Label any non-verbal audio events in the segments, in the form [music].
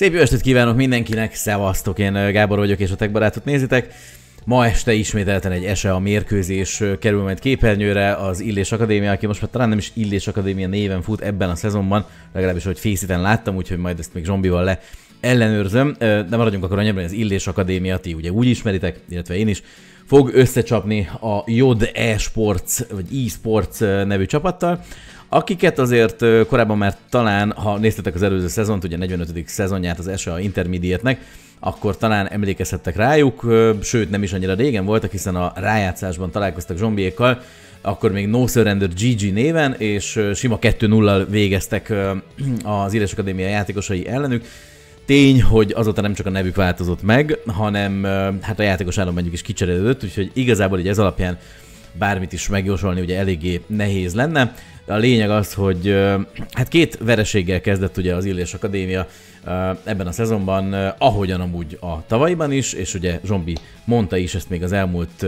Szép jó estét kívánok mindenkinek, szevasztok, én Gábor vagyok és a Tech Barátot nézitek. Ma este ismételten egy ese a mérkőzés kerül majd képernyőre az Illés Akadémia, aki most már talán nem is Illés Akadémia néven fut ebben a szezonban, legalábbis hogy fészíten láttam, úgyhogy majd ezt még zombival le ellenőrzöm, de maradjunk akkor annyiban, az Illés Akadémia, ti ugye úgy ismeritek, illetve én is, fog összecsapni a Jod e-sports, vagy e-sports nevű csapattal, Akiket azért korábban már talán, ha néztetek az előző szezont, ugye 45. szezonját az SEA Intermediate-nek, akkor talán emlékezhettek rájuk, sőt nem is annyira régen voltak, hiszen a rájátszásban találkoztak zombiékkal, akkor még No Surrender GG néven, és sima 2-0-al végeztek az Íres Akadémia játékosai ellenük. Tény, hogy azóta nem csak a nevük változott meg, hanem hát a játékos mondjuk is kicserélődött, úgyhogy igazából így ez alapján bármit is megjósolni ugye eléggé nehéz lenne. A lényeg az, hogy hát két vereséggel kezdett ugye az Illés Akadémia ebben a szezonban, ahogyan amúgy a tavalyban is, és ugye Zsombi mondta is ezt még az elmúlt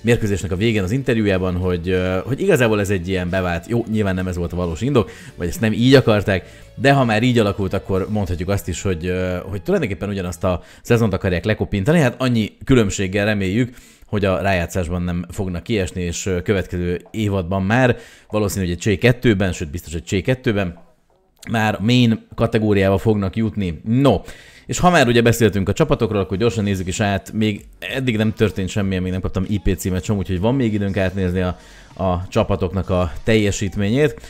mérkőzésnek a végén az interjújában, hogy, hogy igazából ez egy ilyen bevált, jó, nyilván nem ez volt a valós indok, vagy ezt nem így akarták, de ha már így alakult, akkor mondhatjuk azt is, hogy, hogy tulajdonképpen ugyanazt a szezont akarják lekopintani, hát annyi különbséggel reméljük, hogy a rájátszásban nem fognak kiesni, és következő évadban már valószínű, hogy egy C2-ben, sőt biztos, hogy C2-ben már main kategóriába fognak jutni. No, és ha már ugye beszéltünk a csapatokról, akkor gyorsan nézzük is át. Még eddig nem történt semmi, még nem kaptam IP címet sem, úgyhogy van még időnk átnézni a, a csapatoknak a teljesítményét.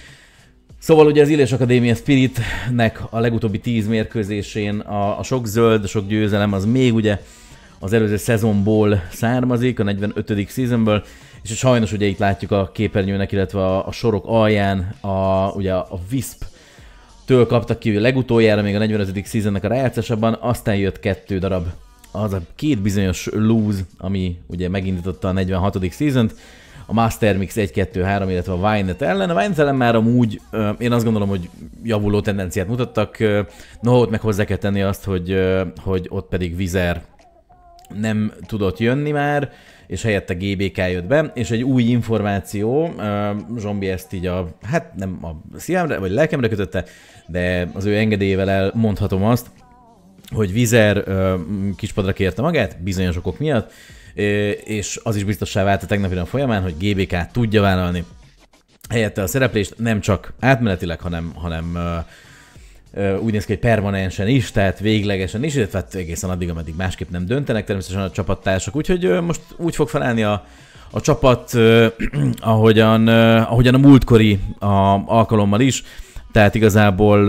Szóval ugye az Illés Akadémia Spiritnek a legutóbbi tíz mérkőzésén a, a sok zöld, a sok győzelem az még ugye az előző szezonból származik, a 45. seasonből, és sajnos ugye itt látjuk a képernyőnek, illetve a, a sorok alján a, ugye a Wisp től kaptak ki legutoljára, még a 45. seasonnek a rájátszásában, aztán jött kettő darab az a két bizonyos lose, ami ugye megindította a 46. season a Master Mix 1-2-3, illetve a Vinet ellen. A Vinet ellen már amúgy én azt gondolom, hogy javuló tendenciát mutattak. Noha ott meg hozzá kell tenni azt, hogy, hogy ott pedig Vizer nem tudott jönni már, és helyette GBK jött be, és egy új információ, Zsombi ezt így a, hát nem a szívemre, vagy lelkemre kötötte, de az ő engedélyével elmondhatom azt, hogy Vizer kispadra kérte magát, bizonyos okok miatt, és az is biztossá vált a tegnapi a folyamán, hogy GBK tudja vállalni helyette a szereplést, nem csak átmenetileg, hanem, hanem úgy néz ki, hogy permanensen is, tehát véglegesen is, illetve hát egészen addig, ameddig másképp nem döntenek természetesen a csapattársak. Úgyhogy most úgy fog felállni a, a csapat, [clears throat] ahogyan, ahogyan a múltkori a, alkalommal is, tehát igazából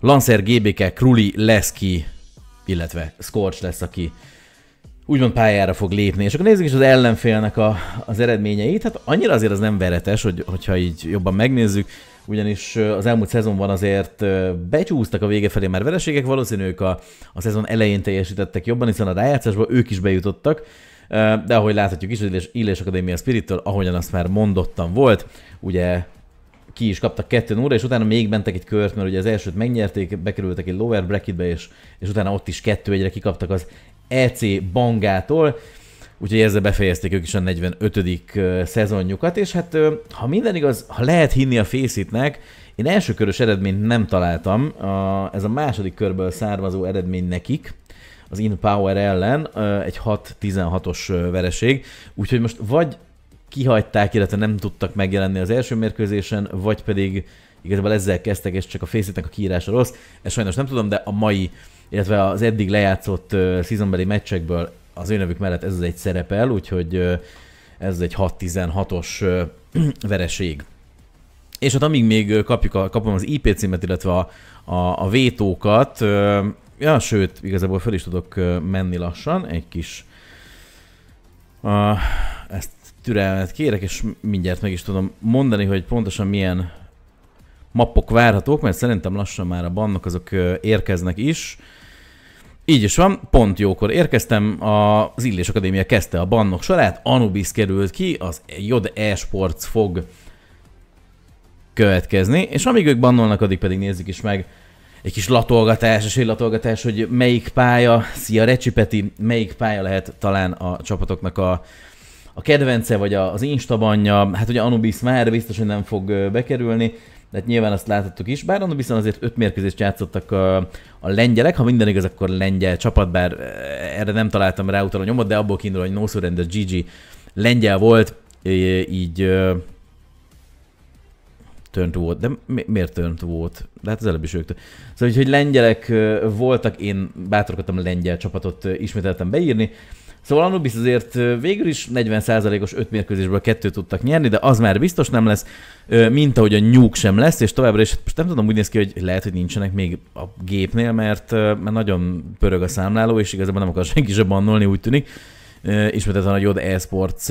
Lancer, GBK, Kruli, Leszki, illetve Scorch lesz, aki úgymond pályára fog lépni. És akkor nézzük is az ellenfélnek a, az eredményeit. Hát annyira azért az nem veretes, hogy, hogyha így jobban megnézzük ugyanis az elmúlt szezonban azért becsúsztak a vége felé mert vereségek, valószínűleg ők a, a szezon elején teljesítettek jobban, hiszen a rájátszásba ők is bejutottak, de ahogy láthatjuk is, az Illés, Akadémia Spirittől, ahogyan azt már mondottam volt, ugye ki is kaptak 2 0 és utána még mentek egy kört, mert ugye az elsőt megnyerték, bekerültek egy lower bracketbe, és, és utána ott is kettő egyre kikaptak az EC Bangától. Úgyhogy ezzel befejezték ők is a 45. szezonjukat, és hát ha minden igaz, ha lehet hinni a Fészitnek, én első körös eredményt nem találtam, a, ez a második körből származó eredmény nekik, az In Power ellen, egy 6-16-os vereség, úgyhogy most vagy kihagyták, illetve nem tudtak megjelenni az első mérkőzésen, vagy pedig igazából ezzel kezdtek, és csak a Fészitnek a kiírása rossz, ezt sajnos nem tudom, de a mai, illetve az eddig lejátszott szezonbeli meccsekből az ő nevük mellett ez az egy szerepel, úgyhogy ez egy 6-16-os [clears throat] vereség. És ott hát amíg még kapjuk a, kapom az IP címet, illetve a, a, a vétókat, ja, sőt, igazából fel is tudok menni lassan, egy kis a, ezt türelmet kérek, és mindjárt meg is tudom mondani, hogy pontosan milyen mappok várhatók, mert szerintem lassan már a bannok azok érkeznek is. Így is van, pont jókor érkeztem, az Illés Akadémia kezdte a bannok sorát, Anubis került ki, az Jod Esports fog következni, és amíg ők bannolnak, addig pedig nézzük is meg egy kis latolgatás, és latolgatás, hogy melyik pálya, szia Recsipeti, melyik pálya lehet talán a csapatoknak a, a kedvence, vagy az instabanja, hát ugye Anubis már biztos, hogy nem fog bekerülni, hát nyilván azt láthattuk is, bár annak viszont azért öt mérkőzést játszottak a, a lengyelek, ha minden igaz, akkor lengyel csapat, bár eh, erre nem találtam rá utaló nyomot, de abból kiindul, hogy No Surrender GG lengyel volt, így to vote. de mi, miért to volt? De hát az előbb is ők Szóval, hogy lengyelek voltak, én bátorkodtam a lengyel csapatot ismételtem beírni, Szóval Anubis azért végül is 40%-os öt mérkőzésből kettőt tudtak nyerni, de az már biztos nem lesz, mint ahogy a nyúk sem lesz, és továbbra is nem tudom, úgy néz ki, hogy lehet, hogy nincsenek még a gépnél, mert, mert nagyon pörög a számláló, és igazából nem akar [laughs] senki se bannolni, úgy tűnik. Ismételten a Yoda Esports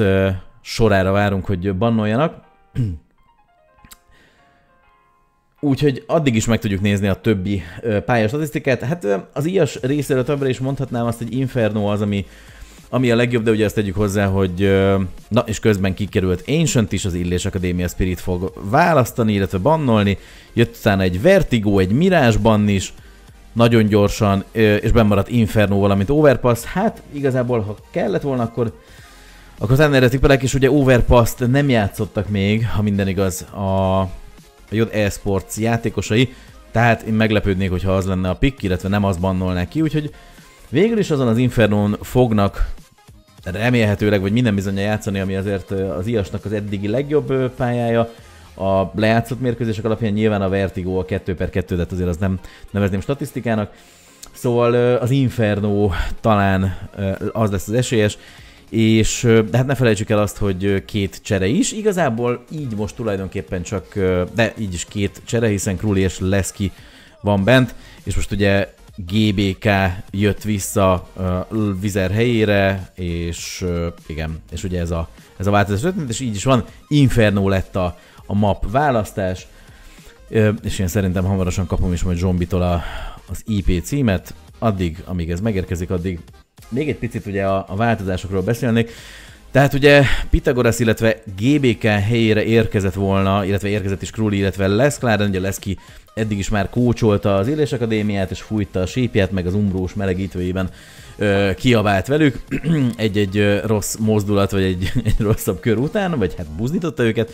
sorára várunk, hogy bannoljanak. [clears throat] Úgyhogy addig is meg tudjuk nézni a többi statisztikát. Hát az ilyes részéről többre is mondhatnám azt, hogy Inferno az, ami ami a legjobb, de ugye azt tegyük hozzá, hogy na és közben kikerült Ancient is, az Illés Akadémia Spirit fog választani, illetve bannolni, jött utána egy Vertigo, egy Mirás bann is, nagyon gyorsan, és bemaradt Inferno, valamint Overpass. Hát igazából, ha kellett volna, akkor akkor az eredik belek, és ugye Overpass-t nem játszottak még, ha minden igaz, a, a Jod Esports játékosai, tehát én meglepődnék, hogyha az lenne a pick, illetve nem az bannolnák ki, úgyhogy végül is azon az Infernón fognak remélhetőleg, vagy minden bizony játszani, ami azért az IAS-nak az eddigi legjobb pályája. A lejátszott mérkőzések alapján nyilván a Vertigo a 2 per 2 de hát azért az nem nevezném statisztikának. Szóval az Inferno talán az lesz az esélyes, és de hát ne felejtsük el azt, hogy két csere is. Igazából így most tulajdonképpen csak, de így is két csere, hiszen Krulli és Leszki van bent, és most ugye GBK jött vissza uh, Vizer helyére, és uh, igen, és ugye ez a, ez a változás történt, és így is van, Inferno lett a, a map választás, uh, és én szerintem hamarosan kapom is majd Zsombitól a, az IP címet, addig, amíg ez megérkezik, addig még egy picit ugye a, a változásokról beszélnék. Tehát ugye Pitagoras, illetve GBK helyére érkezett volna, illetve érkezett is Krulli, illetve lesz, Leszkláden, ugye Leszki eddig is már kócsolta az Élés Akadémiát, és fújta a sípját, meg az umbrós melegítőjében ö, kiabált velük [clears throat] egy-egy rossz mozdulat, vagy egy, [laughs] egy rosszabb kör után, vagy hát buzdította őket,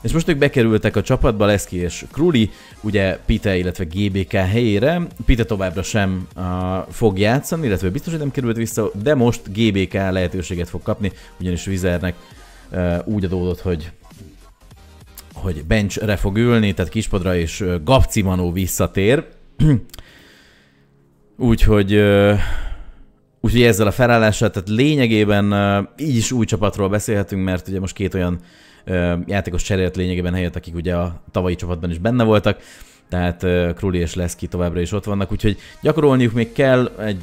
és most ők bekerültek a csapatba, Leszki és Kruli, ugye Pite, illetve GBK helyére. Pite továbbra sem uh, fog játszani, illetve biztos, hogy nem került vissza, de most GBK lehetőséget fog kapni, ugyanis Vizernek uh, úgy adódott, hogy hogy benchre fog ülni, tehát Kispadra és Gabci Manó visszatér. [clears throat] Úgyhogy úgy Úgyhogy ezzel a felállással, tehát lényegében így is új csapatról beszélhetünk, mert ugye most két olyan játékos cserélt lényegében helyett, akik ugye a tavalyi csapatban is benne voltak, tehát Krulli és Leszki továbbra is ott vannak, úgyhogy gyakorolniuk még kell, egy,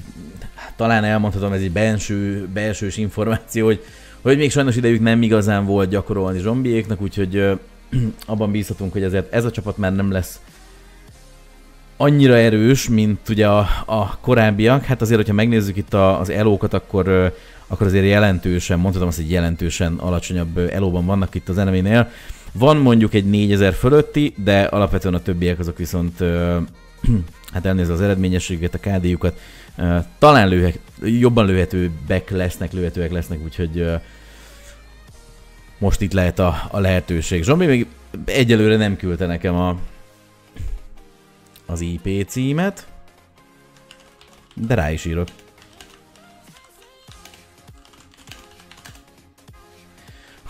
talán elmondhatom, ez egy belső, belsős információ, hogy, hogy még sajnos idejük nem igazán volt gyakorolni zombiéknak, úgyhogy [clears throat] abban bízhatunk, hogy ezért ez a csapat már nem lesz annyira erős, mint ugye a, a korábbiak. Hát azért, hogyha megnézzük itt a, az elókat, akkor akkor azért jelentősen, mondhatom azt, hogy jelentősen alacsonyabb elóban vannak itt az eleménél. Van mondjuk egy 4000 fölötti, de alapvetően a többiek azok viszont, ö, [clears throat] hát elnézve az eredményességet, a KD-jukat, ö, talán lőhet, jobban lőhetőbbek lesznek, lőhetőek lesznek, úgyhogy ö, most itt lehet a, a lehetőség. Zsombi még egyelőre nem küldte nekem a, az IP címet, de rá is írok.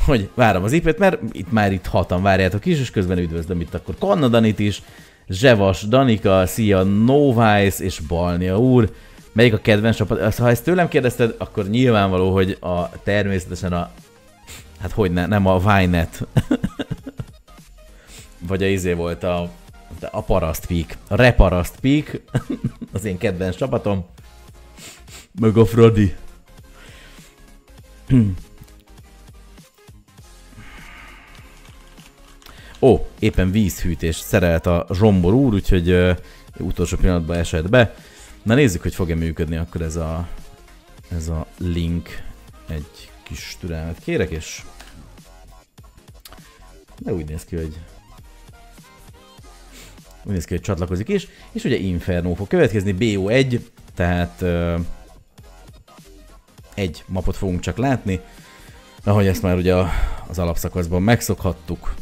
hogy várom az ip mert itt már itt hatan várjátok is, és közben üdvözlöm itt akkor Kanna Danit is, Zsevas, Danika, Szia, Novice és Balnia úr. Melyik a kedvenc csapat? Ha ezt tőlem kérdezted, akkor nyilvánvaló, hogy a természetesen a... Hát hogy ne, nem a Vynet. [laughs] Vagy a izé volt a... A Paraszt Peak. A Reparaszt Peak. [laughs] az én kedvenc csapatom. Meg a Fradi. [clears throat] Ó, éppen vízhűtés, szerelt a zsombor úr, úgyhogy ö, utolsó pillanatban esett be. Na nézzük, hogy fog-e működni akkor ez a, ez a link. Egy kis türelmet kérek, és de úgy néz ki, hogy úgy néz ki, hogy csatlakozik is, és ugye Inferno fog következni, BO1, tehát ö, egy mapot fogunk csak látni, ahogy ezt már ugye az alapszakaszban megszokhattuk,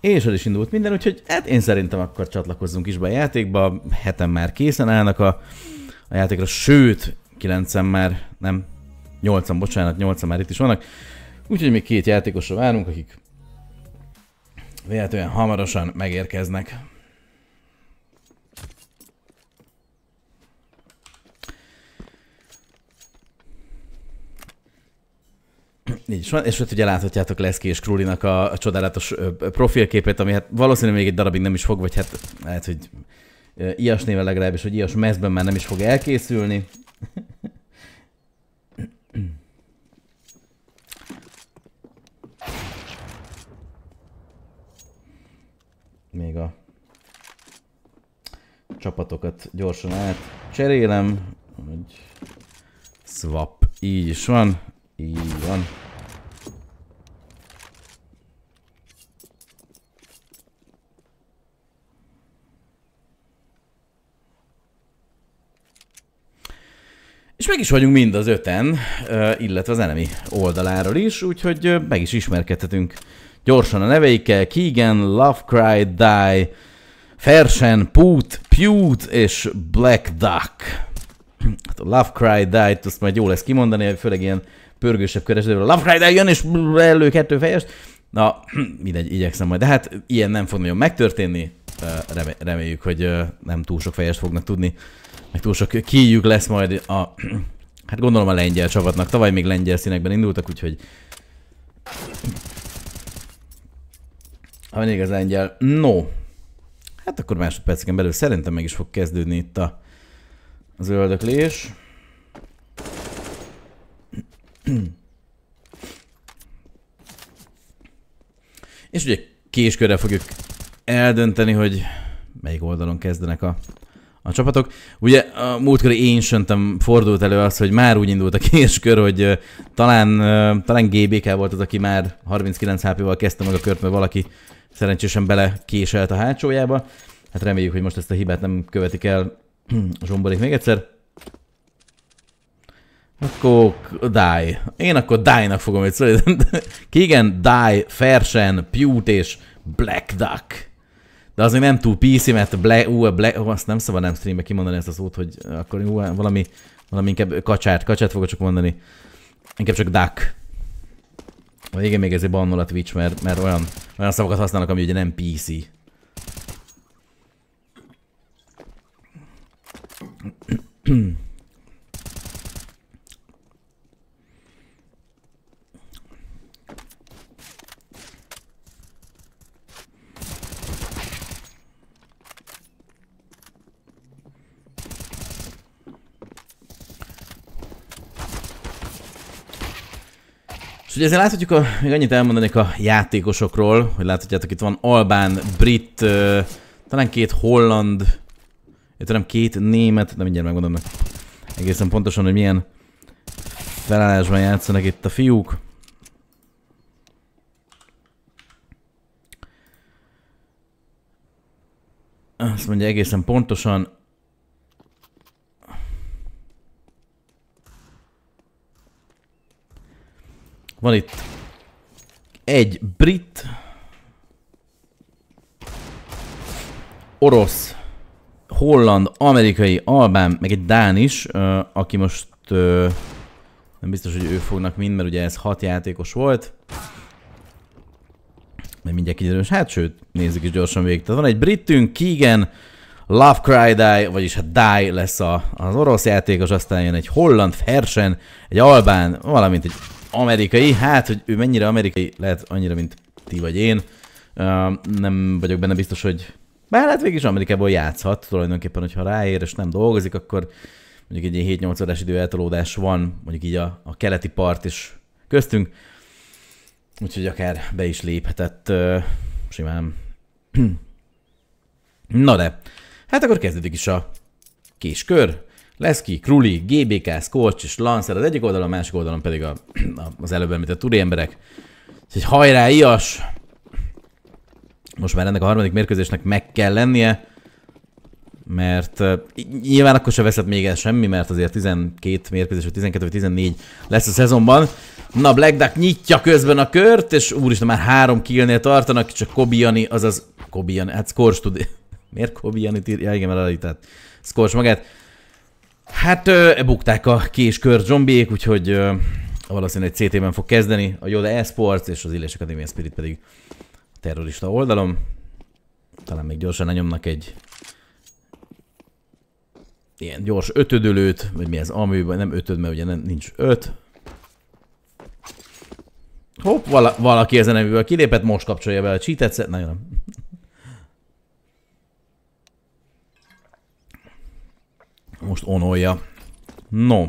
És az is indult minden, úgyhogy hát én szerintem akkor csatlakozzunk is be a játékba. Heten már készen állnak a, a játékra, sőt, kilencen már, nem, nyolcan, bocsánat, nyolcan már itt is vannak. Úgyhogy még két játékosra várunk, akik véletlenül hamarosan megérkeznek. Így is van, és hát ugye láthatjátok Leszki és Krulinak a, a csodálatos profilképét, ami hát valószínűleg még egy darabig nem is fog, vagy hát lehet, hogy ilyas néven legalábbis, hogy ilyas mezben már nem is fog elkészülni. Még a csapatokat gyorsan át cserélem, hogy swap, így is van, így van. És meg is vagyunk mind az öten, illetve az enemi oldaláról is, úgyhogy meg is ismerkedhetünk gyorsan a neveikkel. Keegan, Love, Cry, Die, Fersen, Put, Pewt és Black Duck. Hát a Cry, Die-t azt majd jó lesz kimondani, főleg ilyen pörgősebb Love Lovecraft eljön, és elő kettő fejest. Na, [clears throat] mindegy, igyekszem majd. De hát ilyen nem fog nagyon megtörténni. Reméljük, hogy nem túl sok fejest fognak tudni. Meg túl sok kíjük lesz majd a... [clears throat] Hát gondolom a lengyel csapatnak. Tavaly még lengyel színekben indultak, úgyhogy... Ha még az lengyel... No. Hát akkor másodperceken belül szerintem meg is fog kezdődni itt a... az öldöklés. [clears throat] És ugye késkörrel fogjuk eldönteni, hogy melyik oldalon kezdenek a, a csapatok. Ugye a múltkori söntem fordult elő az, hogy már úgy indult a késkör, hogy uh, talán, uh, talán GBK volt az, aki már 39 HP-val kezdte meg a kört, mert valaki szerencsésen bele késelt a hátsójába. Hát reméljük, hogy most ezt a hibát nem követik el [clears throat] zsomborik még egyszer. Akkor die. Én akkor die-nak fogom őt szóval Kigen, die, Fersen, Pewt és Black Duck. De az még nem túl PC, mert Black, ú, a Black, ó, azt nem szabad nem streambe kimondani ezt a szót, hogy akkor ú, valami, valami inkább kacsát, kacsát fogok csak mondani. Inkább csak duck. vagy igen, még ezért bannol a Twitch, mert, mert olyan, olyan szavakat használnak, ami ugye nem PC. Hmm. [clears throat] ugye ezzel láthatjuk, a, még annyit elmondanék a játékosokról, hogy láthatjátok, itt van Albán, Brit, talán két Holland, nem két Német, de mindjárt megmondom meg egészen pontosan, hogy milyen felállásban játszanak itt a fiúk. Azt mondja egészen pontosan Van itt egy brit, orosz, holland, amerikai, albán, meg egy dán is, aki most nem biztos, hogy ő fognak mind, mert ugye ez hat játékos volt. mert mindjárt kiderül, hát sőt, nézzük is gyorsan végig. Tehát van egy britünk, Keegan, Love Cry Die, vagyis hát Die lesz a, az orosz játékos, aztán jön egy holland, Fersen, egy albán, valamint egy amerikai, hát, hogy ő mennyire amerikai, lehet annyira, mint ti vagy én. Uh, nem vagyok benne biztos, hogy bár hát végig is Amerikából játszhat, tulajdonképpen, hogyha ráér és nem dolgozik, akkor mondjuk egy 7-8 órás eltolódás van, mondjuk így a, a keleti part is köztünk, úgyhogy akár be is léphetett uh, simán. [clears throat] Na de, hát akkor kezdődik is a késkör. Leszki, Kruli, GBK, Scorch és Lancer az egyik oldalon, a másik oldalon pedig a, az előbb említett turi emberek. Úgyhogy hajrá, ias! Most már ennek a harmadik mérkőzésnek meg kell lennie, mert uh, nyilván akkor se veszett még el semmi, mert azért 12 mérkőzés, vagy 12 vagy 14 lesz a szezonban. Na, Black Duck nyitja közben a kört, és úristen, már három killnél tartanak, csak Kobiani, azaz Kobiani, hát Scorch tud... [laughs] Miért Kobiani? Ja igen, mert alá, tehát Scorch magát Hát e bukták a kés kör zombiék, úgyhogy ö, valószínűleg egy CT-ben fog kezdeni. A Yoda Esports és az Illés Academy Spirit pedig a terrorista oldalom. Talán még gyorsan lenyomnak egy ilyen gyors ötödölőt, vagy mi ez aműben, nem ötöd, mert ugye nem, nincs öt. Hopp, vala, valaki ezen a kilépett, most kapcsolja be a cheatet, nagyon nem. most onolja. No.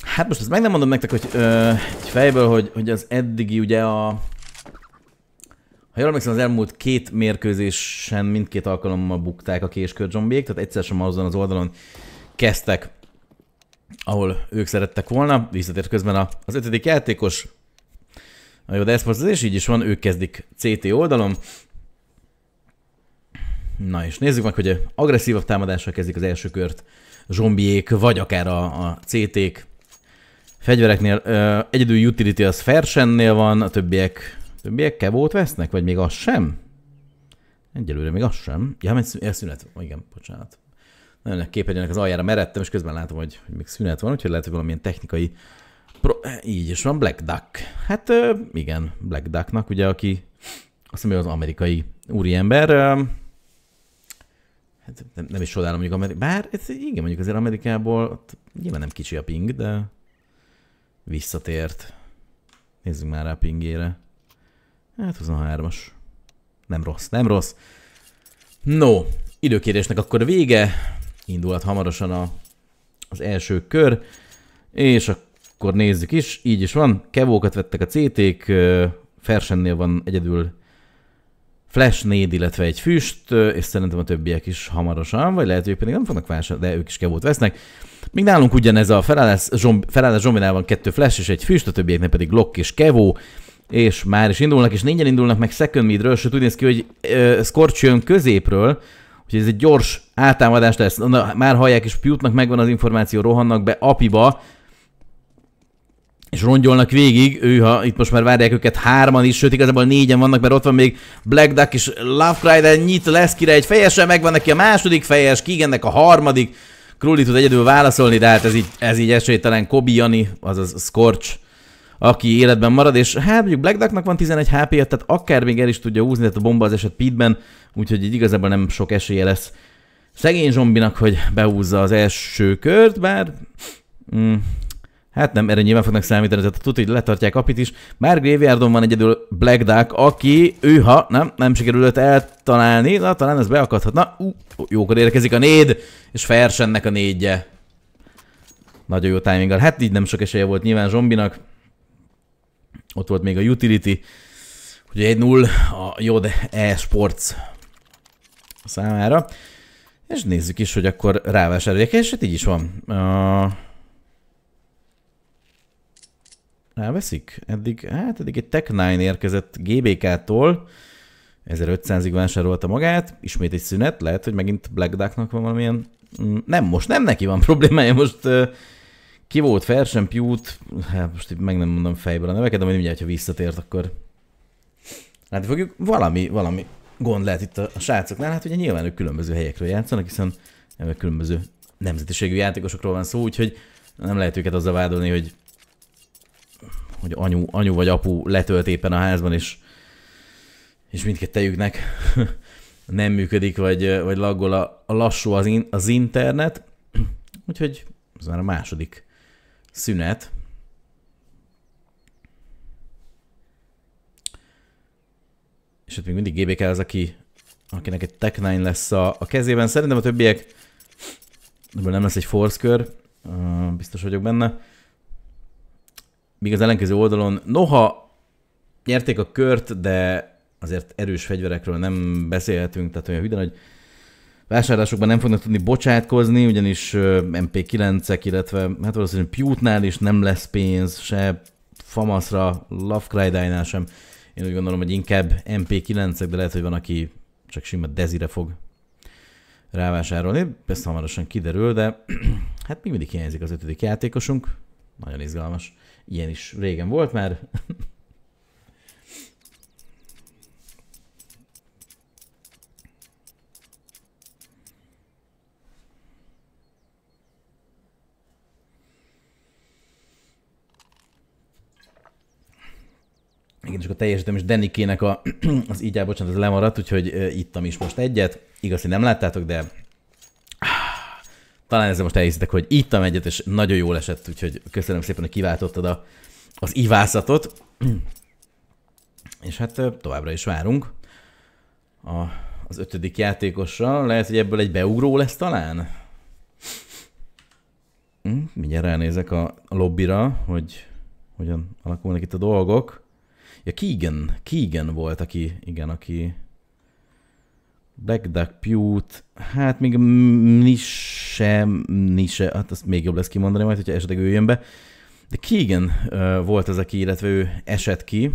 Hát most ezt meg nem mondom nektek, hogy, ö, hogy fejből, hogy, hogy az eddigi ugye a... Ha jól emlékszem, az elmúlt két mérkőzésen mindkét alkalommal bukták a késkör zombiék, tehát egyszer sem azon az oldalon kezdtek, ahol ők szerettek volna. Visszatért közben az ötödik játékos. a jó, de ez most is így is van, ők kezdik CT oldalon. Na és nézzük meg, hogy agresszívabb támadással kezdik az első kört zombiék, vagy akár a, a CT-k. Fegyvereknél ö, egyedül utility az Fersennél van, a többiek, a többiek kevót vesznek, vagy még az sem? Egyelőre még az sem. Ja, mert szünet van, igen, bocsánat. Nagyon képernyőnek az aljára meredtem, és közben látom, hogy, hogy még szünet van, úgyhogy lehet, hogy valamilyen technikai... Pro... Eh, így is van, Black Duck. Hát ö, igen, Black Ducknak, ugye, aki azt mondja, az amerikai úriember. ember hát nem, nem is csodálom, mondjuk Amerikában. bár ez, igen, mondjuk azért Amerikából ott nyilván nem kicsi a ping, de visszatért. Nézzük már rá a pingére. Hát 23-as. Nem rossz, nem rossz. No, időkérésnek akkor vége. Indulhat hamarosan a, az első kör. És akkor nézzük is, így is van. Kevókat vettek a CT-k, Fersennél van egyedül Flash néd, illetve egy füst, és szerintem a többiek is hamarosan, vagy lehet, hogy pedig nem fognak vásárolni, de ők is kevót vesznek. Még nálunk ugyanez a felállás, zsombinál van kettő flash és egy füst, a többieknek pedig Glock és kevó, és már is indulnak, és négyen indulnak meg second midről, sőt úgy néz ki, hogy uh, Scorch jön középről, úgyhogy ez egy gyors átámadás lesz. Na, már hallják, és Pewtnak megvan az információ, rohannak be apiba, és rongyolnak végig, ő, ha itt most már várják őket hárman is, sőt igazából négyen vannak, mert ott van még Black Duck és Lovecry, de nyit lesz kire egy fejesen, megvan neki a második fejes, Kigennek a harmadik, Crowley tud egyedül válaszolni, de hát ez így, ez így esélytelen Kobi Jani, azaz Scorch, aki életben marad, és hát mondjuk Black Ducknak van 11 hp -ja, tehát akár még el is tudja úzni, tehát a bomba az eset Pitben, e úgyhogy így igazából nem sok esélye lesz szegény zombinak, hogy behúzza az első kört, bár mm, Hát nem, erre nyilván fognak számítani, tehát tudod, hogy letartják Apit is. Már Graveyardon van egyedül Black Duck, aki, őha, nem, nem sikerül őt eltalálni, na talán ez Na, Ú, jókor érkezik a néd, és Fersennek a négye. Nagyon jó timinggal. Hát így nem sok esélye volt nyilván zombinak. Ott volt még a utility. Ugye 1-0 a Jod e-sports számára. És nézzük is, hogy akkor rávásárolják, és hát így is van. Uh elveszik? Eddig, hát eddig egy Tech9 érkezett GBK-tól, 1500-ig vásárolta magát, ismét egy szünet, lehet, hogy megint Black Ducknak van valamilyen... Mm, nem most, nem neki van [laughs] problémája, most ki volt Fersen, Pewt, hát most meg nem mondom fejből a neveket, de majd mindjárt, ha visszatért, akkor hát fogjuk. Valami, valami gond lehet itt a, a srácoknál, hát ugye nyilván ők különböző helyekről játszanak, hiszen különböző nemzetiségű játékosokról van szó, úgyhogy nem lehet őket azzal vádolni, hogy hogy anyu, anyu vagy apu letölt éppen a házban, és, és mindkettejüknek [laughs] nem működik, vagy, vagy laggol a, a lassú az, in, az internet. [clears throat] Úgyhogy ez már a második szünet. És ott hát még mindig GBK az, aki, akinek egy tech Nine lesz a, a kezében. Szerintem a többiek, ebből nem lesz egy force kör, biztos vagyok benne míg az ellenkező oldalon noha nyerték a kört, de azért erős fegyverekről nem beszélhetünk, tehát olyan hüden, hogy vásárlásokban nem fognak tudni bocsátkozni, ugyanis MP9-ek, illetve hát valószínűleg Pewtnál is nem lesz pénz, se famasra, Lovecry sem. Én úgy gondolom, hogy inkább MP9-ek, de lehet, hogy van, aki csak sima Dezire fog rávásárolni. Ezt hamarosan kiderül, de [clears throat] hát még mindig hiányzik az ötödik játékosunk. Nagyon izgalmas. Ilyen is régen volt már. Igen, csak a teljesítem is Denikének a, [clears throat] az így bocsánat, ez lemaradt, úgyhogy ittam is most egyet. Igaz, hogy nem láttátok, de talán ezzel most elhiszitek, hogy ittam egyet, és nagyon jól esett, úgyhogy köszönöm szépen, hogy kiváltottad a, az ivászatot. és hát továbbra is várunk a, az ötödik játékossal. Lehet, hogy ebből egy beugró lesz talán? Hm, mindjárt ránézek a, a lobbira, hogy hogyan alakulnak itt a dolgok. Ja, Keegan, Keegan volt, aki, igen, aki Black Duck Pute, hát még Nisse, Nisse, hát azt még jobb lesz kimondani majd, hogyha esetleg ő jön be. De Keegan volt az, aki, illetve ő esett ki.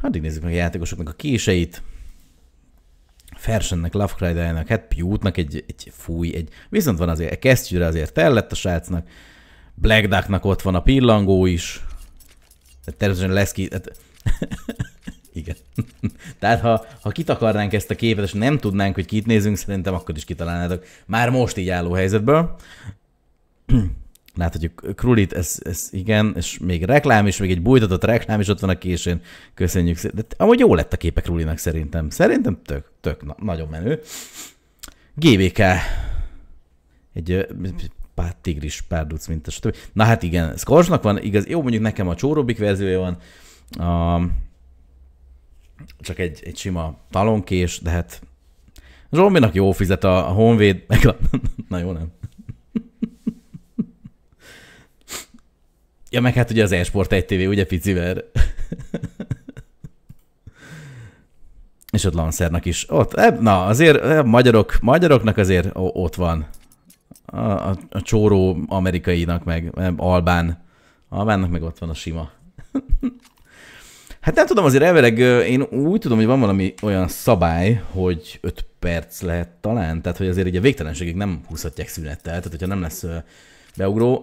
Addig nézzük meg a játékosoknak a késeit. Fersennek, Lovecraft-nek, hát Pute-nak egy, egy fúj, egy... Viszont van azért, a kesztyűre azért tellett a srácnak. Black Ducknak ott van a pillangó is. Tehát természetesen lesz ki... Hát... [laughs] Igen. [laughs] Tehát ha, ha kitakarnánk ezt a képet, és nem tudnánk, hogy kit nézünk, szerintem akkor is kitalálnátok. Már most így álló helyzetből. [clears throat] Láthatjuk Krulit, ez, ez igen, és még reklám is, még egy bújtatott reklám is ott van a késén. Köszönjük szépen. De amúgy jó lett a képe Krulinak szerintem. Szerintem tök, tök na, nagyon menő. GVK. Egy pár tigris, párduc, mint a stb. Na hát igen, Skorsnak van, igaz, jó, mondjuk nekem a csórobik verziója van, a, um, csak egy, egy sima talonkés, de hát Zsombinak jó fizet a, a Honvéd, [laughs] meg a... Na jó, nem. ja, meg hát ugye az Esport 1 TV, ugye Piciver? És ott Lancernak is. Ott, na azért magyarok, magyaroknak azért ott van a, a, a csóró amerikainak, meg albán, albánnak meg ott van a sima. [laughs] hát nem tudom, azért elvileg én úgy tudom, hogy van valami olyan szabály, hogy 5 perc lehet talán, tehát hogy azért ugye végtelenségig nem húzhatják szünettel, tehát hogyha nem lesz beugró.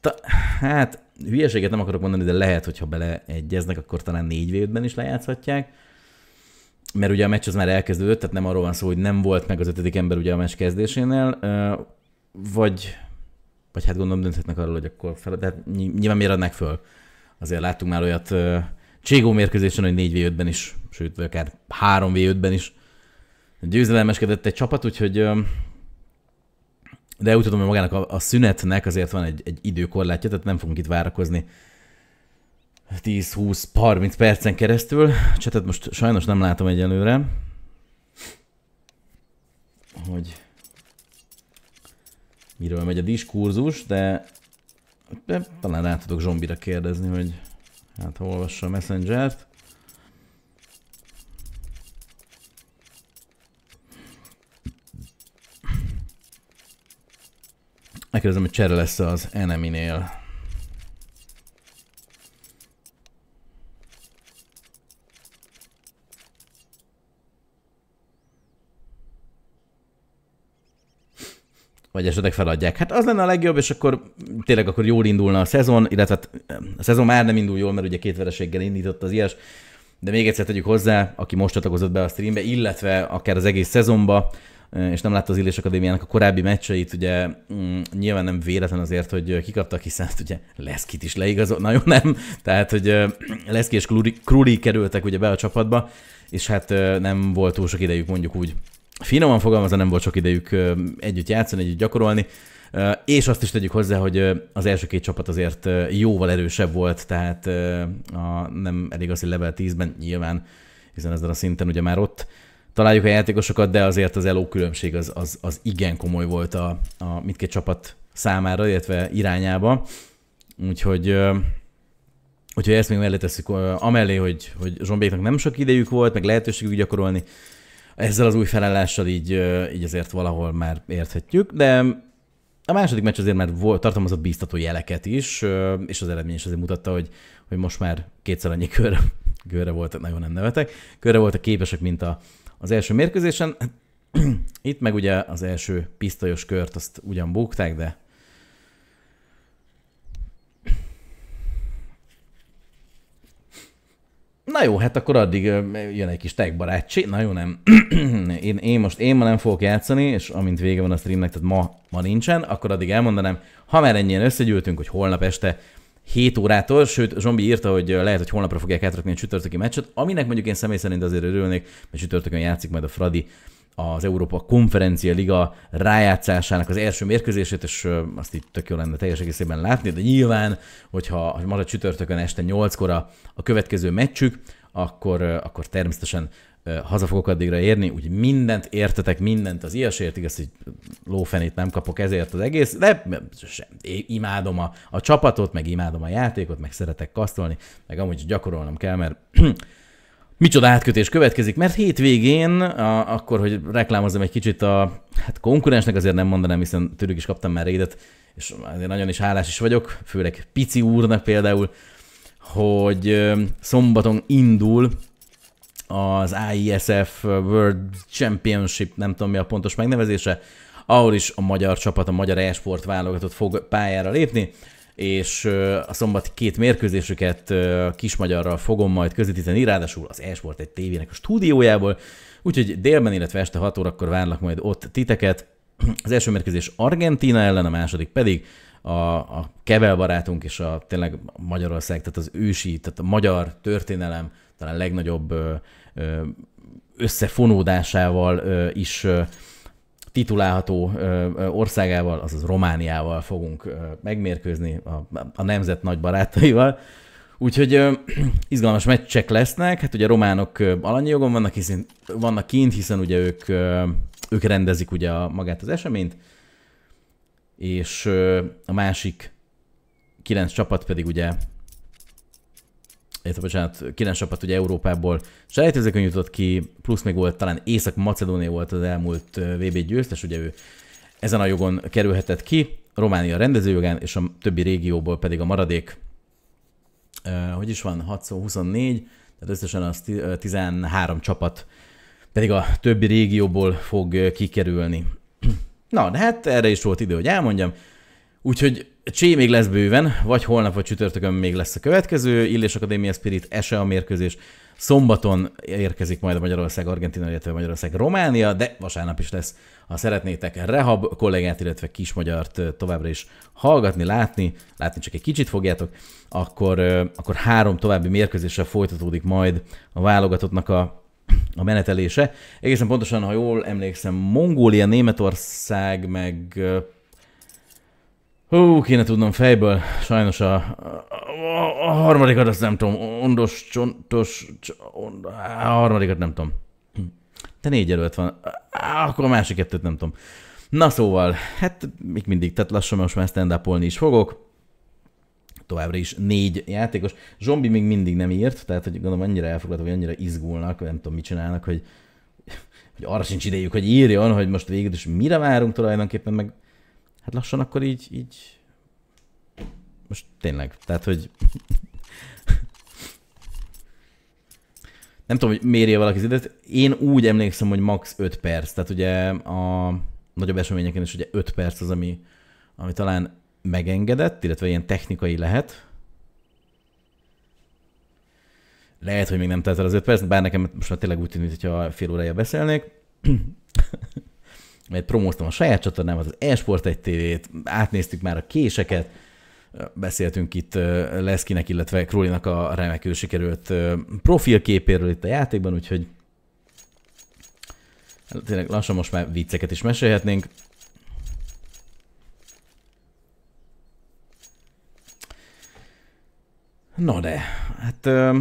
Ta, hát hülyeséget nem akarok mondani, de lehet, hogyha beleegyeznek, akkor talán négy ben is lejátszhatják mert ugye a meccs az már elkezdődött, tehát nem arról van szó, hogy nem volt meg az ötödik ember ugye a meccs kezdésénél vagy, vagy hát gondolom dönthetnek arról, hogy akkor fel, de hát nyilván miért adnák föl? Azért láttunk már olyat uh, Cségó mérkőzésen, hogy 4v5-ben is, sőt, vagy akár 3v5-ben is győzelemeskedett egy csapat, úgyhogy uh, de úgy tudom, hogy magának a, a szünetnek azért van egy, egy időkorlátja, tehát nem fogunk itt várakozni 10-20-30 percen keresztül. Csetet most sajnos nem látom egyelőre, hogy miről megy a diskurzus, de, de talán rá tudok zombira kérdezni, hogy hát ha olvassa a messenger-t. Megkérdezem, hogy csere lesz az -nél. vagy esetleg feladják. Hát az lenne a legjobb, és akkor tényleg akkor jól indulna a szezon, illetve hát, a szezon már nem indul jól, mert ugye két vereséggel indított az ilyes, de még egyszer tegyük hozzá, aki most csatlakozott be a streambe, illetve akár az egész szezonba, és nem látta az Illés Akadémiának a korábbi meccseit, ugye mm, nyilván nem véletlen azért, hogy kikaptak, hiszen hát ugye Leszkit is leigazolt, nagyon nem, tehát hogy Leszki és Kruli kerültek ugye be a csapatba, és hát nem volt túl sok idejük mondjuk úgy finoman fogalmazva nem volt sok idejük együtt játszani, együtt gyakorolni, és azt is tegyük hozzá, hogy az első két csapat azért jóval erősebb volt, tehát a nem elég az, hogy level 10-ben nyilván, hiszen ezen a szinten ugye már ott találjuk a játékosokat, de azért az eló különbség az, az, az igen komoly volt a, a mindkét csapat számára, illetve irányába. Úgyhogy, úgyhogy ezt még mellé tesszük, amellé, hogy, hogy Zsombéknak nem sok idejük volt, meg lehetőségük gyakorolni, ezzel az új felállással így, így azért valahol már érthetjük, de a második meccs azért már volt, tartalmazott bíztató jeleket is, és az eredmény is azért mutatta, hogy, hogy most már kétszer annyi körre, körre voltak, nagyon nem nevetek, körre voltak képesek, mint a, az első mérkőzésen. [clears throat] Itt meg ugye az első pisztolyos kört azt ugyan bukták, de Na jó, hát akkor addig jön egy kis tech barátség. Na jó, nem. [clears throat] én, én most én ma nem fogok játszani, és amint vége van a streamnek, tehát ma, ma nincsen, akkor addig elmondanám, ha már ennyien összegyűltünk, hogy holnap este 7 órától, sőt, Zsombi írta, hogy lehet, hogy holnapra fogják átrakni a csütörtöki meccset, aminek mondjuk én személy szerint azért örülnék, mert csütörtökön játszik majd a Fradi az Európa Konferencia Liga rájátszásának az első mérkőzését, és azt itt tök jó lenne teljes egészében látni, de nyilván, hogyha marad csütörtökön este 8-kor a, a következő meccsük, akkor, akkor természetesen haza fogok addigra érni, úgy mindent értetek, mindent az ilyesért, igaz, hogy lófenét nem kapok ezért az egész, de sem. imádom a, a csapatot, meg imádom a játékot, meg szeretek kasztolni, meg amúgy gyakorolnom kell, mert Micsoda átkötés következik, mert hétvégén, a, akkor, hogy reklámozom egy kicsit a hát konkurensnek, azért nem mondanám, hiszen tőlük is kaptam már rédet, és azért nagyon is hálás is vagyok, főleg Pici úrnak például, hogy szombaton indul az AISF World Championship, nem tudom mi a pontos megnevezése, ahol is a magyar csapat, a magyar e-sport válogatott fog pályára lépni és a szombati két mérkőzésüket kismagyarral fogom majd közvetíteni, ráadásul az Esport egy tévének a stúdiójából, úgyhogy délben, illetve este 6 órakor várlak majd ott titeket. Az első mérkőzés Argentina ellen, a második pedig a, a Kevel barátunk és a tényleg Magyarország, tehát az ősi, tehát a magyar történelem talán legnagyobb összefonódásával is titulálható országával, azaz Romániával fogunk megmérkőzni, a, a nemzet nagy barátaival. Úgyhogy ö, [clears throat] izgalmas meccsek lesznek, hát ugye románok alanyi jogon vannak, hiszen, vannak kint, hiszen ugye ők, ö, ők rendezik ugye a, magát az eseményt, és ö, a másik kilenc csapat pedig ugye illetve bocsánat, kilenc csapat ugye Európából selejtőzőkön jutott ki, plusz még volt talán Észak-Macedónia volt az elmúlt VB győztes, ugye ő ezen a jogon kerülhetett ki, Románia rendezőjogán, és a többi régióból pedig a maradék, hogy is van, 6 24, tehát összesen az 13 csapat pedig a többi régióból fog kikerülni. [clears throat] Na, de hát erre is volt idő, hogy elmondjam. Úgyhogy Csé még lesz bőven, vagy holnap, vagy csütörtökön még lesz a következő. Illés Akadémia Spirit, Ese a mérkőzés. Szombaton érkezik majd a Magyarország, Argentina, illetve Magyarország, Románia, de vasárnap is lesz. Ha szeretnétek Rehab kollégát, illetve Kis Magyart továbbra is hallgatni, látni, látni csak egy kicsit fogjátok, akkor, akkor három további mérkőzéssel folytatódik majd a válogatottnak a a menetelése. Egészen pontosan, ha jól emlékszem, Mongólia, Németország, meg Hú, kéne tudnom fejből. Sajnos a, a, a, harmadikat azt nem tudom. Ondos, csontos, csont, a harmadikat nem tudom. Hm. De négy előtt van. Akkor a másik kettőt nem tudom. Na szóval, hát még mindig, tehát lassan most már stand is fogok. Továbbra is négy játékos. Zombi még mindig nem írt, tehát hogy gondolom annyira elfogadva, hogy annyira izgulnak, nem tudom mit csinálnak, hogy, hogy arra sincs idejük, hogy írjon, hogy most végül is mire várunk tulajdonképpen, meg hát lassan akkor így, így most tényleg, tehát hogy nem tudom, hogy mérje valaki az időt. Én úgy emlékszem, hogy max 5 perc. Tehát ugye a nagyobb eseményeken is ugye 5 perc az, ami, ami talán megengedett, illetve ilyen technikai lehet. Lehet, hogy még nem telt el az 5 perc, bár nekem most már tényleg úgy tűnik, hogyha fél órája beszélnék mert promóztam a saját csatornámat, az Esport 1 TV-t, átnéztük már a késeket, beszéltünk itt Leszkinek, illetve Królinak a remekül sikerült profilképéről itt a játékban, úgyhogy tényleg lassan most már vicceket is mesélhetnénk. Na de, hát... Ö-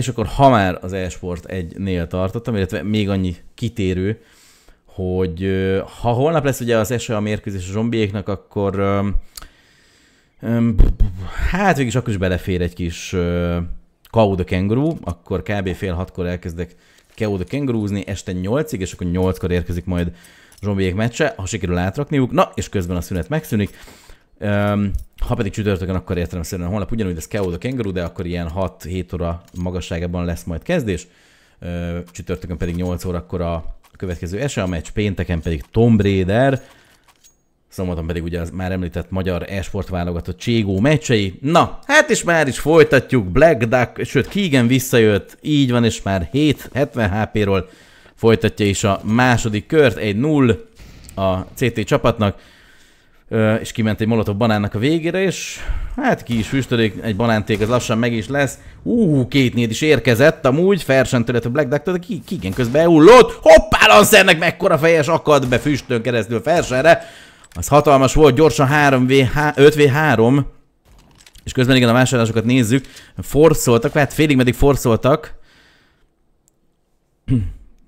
és akkor ha már az e-sport egynél tartottam, illetve még annyi kitérő, hogy ha holnap lesz ugye az eső a mérkőzés a zombiéknak, akkor hát végig akkor is belefér egy kis Kau the Kangaroo, akkor kb. fél hatkor elkezdek Kau the Kangaroozni, este nyolcig, és akkor nyolckor érkezik majd zombiék meccse, ha sikerül átrakniuk, na és közben a szünet megszűnik. Ha pedig csütörtökön, akkor értem, a holnap ugyanúgy lesz kell a Kangaroo, de akkor ilyen 6-7 óra magasságában lesz majd kezdés. Csütörtökön pedig 8 órakor a következő ese, a meccs pénteken pedig Tom Brader. szombaton pedig ugye az már említett magyar e-sport válogatott Cségó meccsei. Na, hát is már is folytatjuk, Black Duck, sőt Keegan visszajött, így van, és már 7, 70 HP-ról folytatja is a második kört, egy 0 a CT csapatnak és kiment egy molotov banánnak a végére, és hát ki is füstölik, egy banánték az lassan meg is lesz. Ú, két négy is érkezett, amúgy Fersentől, a Black Duck-től, ki, ki igen közben ehullott, hoppá, Lancernek mekkora fejes akad be füstön keresztül Fersenre. Az hatalmas volt, gyorsan 3v, 5v3, és közben igen a vásárlásokat nézzük, forszoltak, hát félig meddig forszoltak.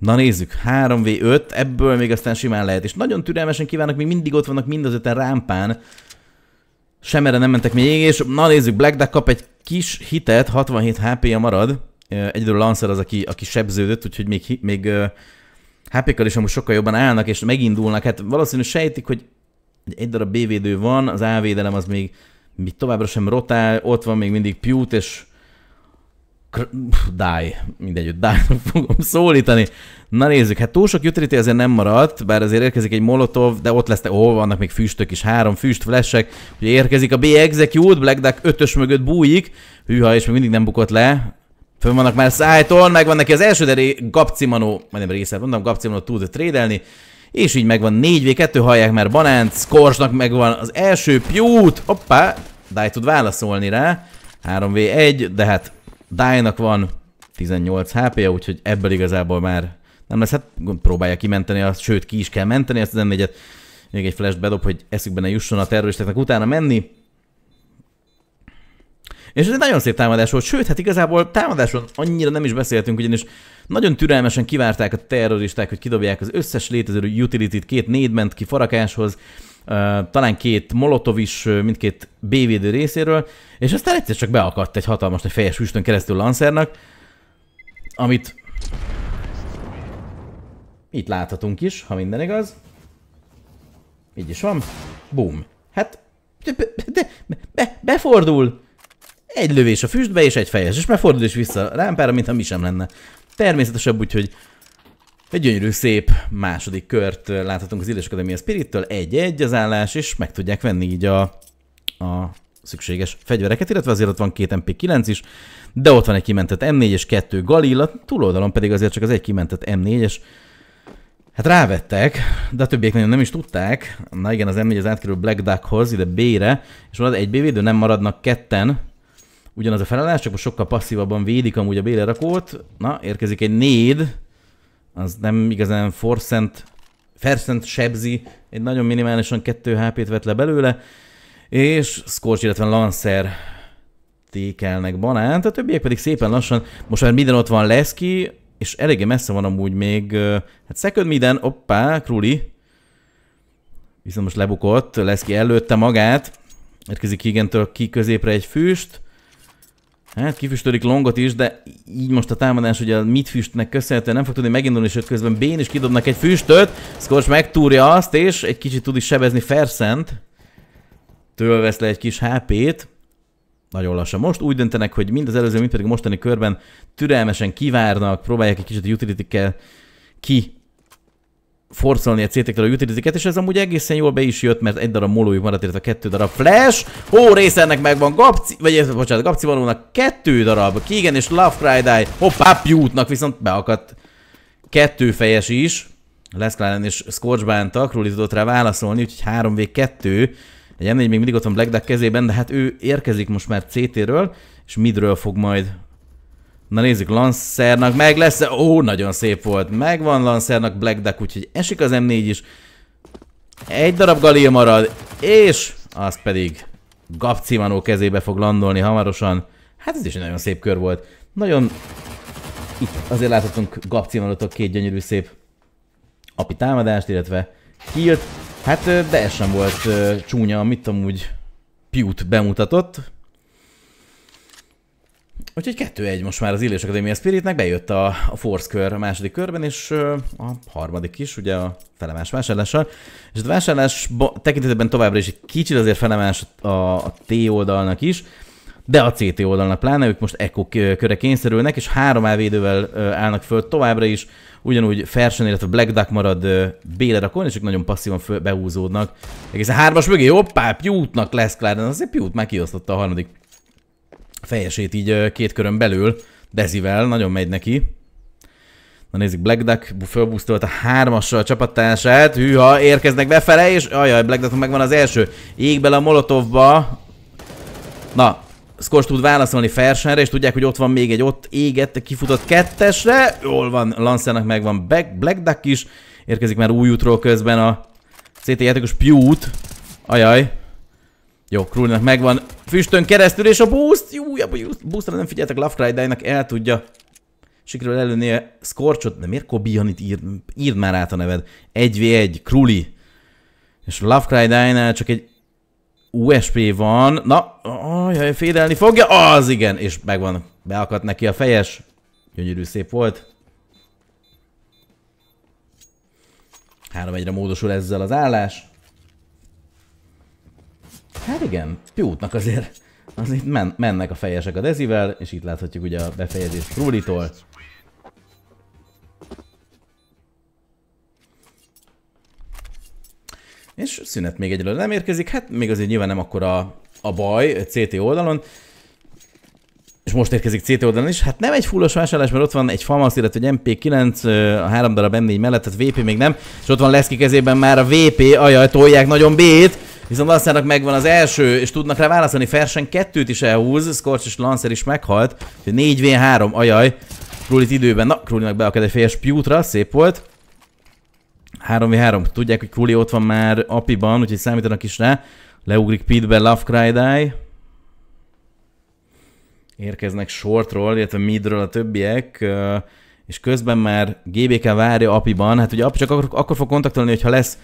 Na nézzük, 3v5, ebből még aztán simán lehet, és nagyon türelmesen kívánok, még mindig ott vannak mind az öten rámpán. Sem erre nem mentek még, és na nézzük, Black Duck kap egy kis hitet, 67 HP-ja marad. Egyedül Lancer az, aki, aki sebződött, úgyhogy még, még HP-kkal is amúgy sokkal jobban állnak, és megindulnak. Hát valószínűleg sejtik, hogy egy darab B-védő van, az A-védelem az még, még továbbra sem rotál, ott van még mindig Pewt, és Dáj, mindegy, hogy die [laughs] fogom szólítani. Na nézzük, hát túl sok utility azért nem maradt, bár azért érkezik egy molotov, de ott lesz, te, ó, vannak még füstök is, három füst, flashek, ugye érkezik a B-Execute, Black Duck ötös mögött bújik, hűha, és még mindig nem bukott le, Fönn vannak már meg megvan neki az első, de ré... majdnem részlet mondom, Gapcimanó tud trédelni, és így megvan 4v2, hallják már Banánt, Skorsnak megvan az első Pewt, hoppá, Dáj tud válaszolni rá, 3v1, de hát Dye-nak van 18 HP-ja, úgyhogy ebből igazából már nem lesz, hát próbálja kimenteni azt, sőt ki is kell menteni ezt az m még egy flash bedob, hogy eszükbe ne jusson a terroristáknak utána menni. És ez egy nagyon szép támadás volt, sőt, hát igazából támadáson annyira nem is beszéltünk, ugyanis nagyon türelmesen kivárták a terroristák, hogy kidobják az összes létező utility-t, két négy ment ki farakáshoz, talán két Molotov is mindkét B-védő részéről, és aztán egyszer csak beakadt egy hatalmas nagy fejes füstön keresztül Lancernak, amit itt láthatunk is, ha minden igaz. Így is van. Boom. Hát, de, de, be, befordul. Egy lövés a füstbe, és egy fejes, és befordul és vissza a mintha mi sem lenne. Természetesebb, úgyhogy egy gyönyörű, szép második kört láthatunk az Illes Akadémia Spirit-től. Egy-egy az állás, és meg tudják venni így a, a szükséges fegyvereket, illetve azért ott van két MP9 is, de ott van egy kimentett M4 és kettő Galilla, túloldalon pedig azért csak az egy kimentett M4-es. Hát rávettek, de a többiek nagyon nem is tudták. Na igen, az M4 az átkerül Black Duckhoz, ide B-re, és marad egy B-védő, nem maradnak ketten. Ugyanaz a felállás, csak most sokkal passzívabban védik amúgy a B-re rakót. Na, érkezik egy néd, az nem igazán forszent, ferszent sebzi, egy nagyon minimálisan 2 HP-t vett le belőle, és Scorch, illetve Lancer tékelnek banán, a többiek pedig szépen lassan, most már minden ott van ki, és eléggé messze van amúgy még, hát Second minden, oppá, Kruli, viszont most lebukott, ki előtte magát, érkezik Higentől ki középre egy füst, Hát kifüstölik longot is, de így most a támadás ugye a mit füstnek köszönhetően nem fog tudni megindulni, sőt közben Bén is kidobnak egy füstöt, Scorch megtúrja azt, és egy kicsit tud is sebezni Ferszent. Től vesz le egy kis HP-t. Nagyon lassan. Most úgy döntenek, hogy mind az előző, mind pedig a mostani körben türelmesen kivárnak, próbálják egy kicsit a utility ki forcolni a CT-kel a utiliziket, és ez amúgy egészen jól be is jött, mert egy darab molójuk maradt, illetve kettő darab flash. Ó, ennek megvan Gapci, vagy ez, bocsánat, Gapci valónak kettő darab, Kigen és Love Cry Die, hoppá, Pewtnak viszont beakadt kettő fejes is. Leszklálen és Scorch bántak, Ruli tudott rá válaszolni, úgyhogy 3v2. Egy M4 még mindig ott van Black Duck kezében, de hát ő érkezik most már CT-ről, és midről fog majd Na nézzük, Lancernak meg lesz -e? Ó, nagyon szép volt. Megvan Lancernak Black Duck, úgyhogy esik az M4 is. Egy darab Galia marad, és azt pedig Gapcimanó kezébe fog landolni hamarosan. Hát ez is egy nagyon szép kör volt. Nagyon... Itt azért láthatunk Gabcimanótól két gyönyörű szép api támadást, illetve kilt. Hát de ez sem volt csúnya, amit amúgy piút bemutatott. Úgyhogy kettő egy most már az Illés Akadémia Spiritnek, bejött a, a Force kör a második körben, és a harmadik is, ugye a felemás vásárlással. És hát a vásárlás tekintetében továbbra is egy kicsit azért felemás a, a T oldalnak is, de a CT oldalnak pláne, ők most Eko köre kényszerülnek, és három elvédővel állnak föl továbbra is, ugyanúgy Fersen, illetve Black Duck marad Bélerakon, és ők nagyon passzívan behúzódnak. Egészen hármas mögé, hoppá, Pewtnak lesz Kláden, azért Pewt már kiosztotta a harmadik fejesét így két körön belül, Dezivel, nagyon megy neki. Na nézzük, Black Duck fölbusztolt a hármassal a csapattársát, hűha, érkeznek befele, és ajaj, Black Duck megvan az első. Ég bele a Molotovba. Na, Scorch tud válaszolni Fersenre, és tudják, hogy ott van még egy ott égett, kifutott kettesre. Jól van, Lancernak megvan Black Duck is. Érkezik már új útról közben a CT játékos Pewt. Ajaj, jó, Krulnak megvan füstön keresztül, és a boost, jó, a boostra nem figyeltek, nak el tudja sikerül előnél Scorchot, de miért Kobianit ír, írd már át a neved? 1v1, Kruli. És Lovecry Dine-nál csak egy USP van. Na, ajaj, fédelni fogja. Az igen, és megvan. Beakadt neki a fejes. Gyönyörű szép volt. 3-1-re módosul ezzel az állás. Hát igen, piútnak azért, azért men, mennek a fejesek a dezivel, és itt láthatjuk ugye a befejezést Krulitól. És szünet még egyelőre nem érkezik, hát még azért nyilván nem akkora a baj CT oldalon. És most érkezik CT oldalon is, hát nem egy fullos vásárlás, mert ott van egy FAMAS, illetve egy MP9, a három darab M4 mellett, tehát VP még nem, és ott van Leszki kezében már a VP, ajaj, tolják nagyon B-t, Viszont Lancernak megvan az első, és tudnak rá válaszolni. Fersen kettőt is elhúz, Scorch és Lancer is meghalt. 4v3, ajaj. Krulit időben, na, Krulinak beakad egy fejes piútra, szép volt. 3v3, tudják, hogy Kruli ott van már apiban, úgyhogy számítanak is rá. Leugrik Pitbe, Love Cry Die. Érkeznek shortról, illetve midről a többiek és közben már GBK várja apiban, hát ugye api csak akkor, akkor fog kontaktolni, hogyha lesz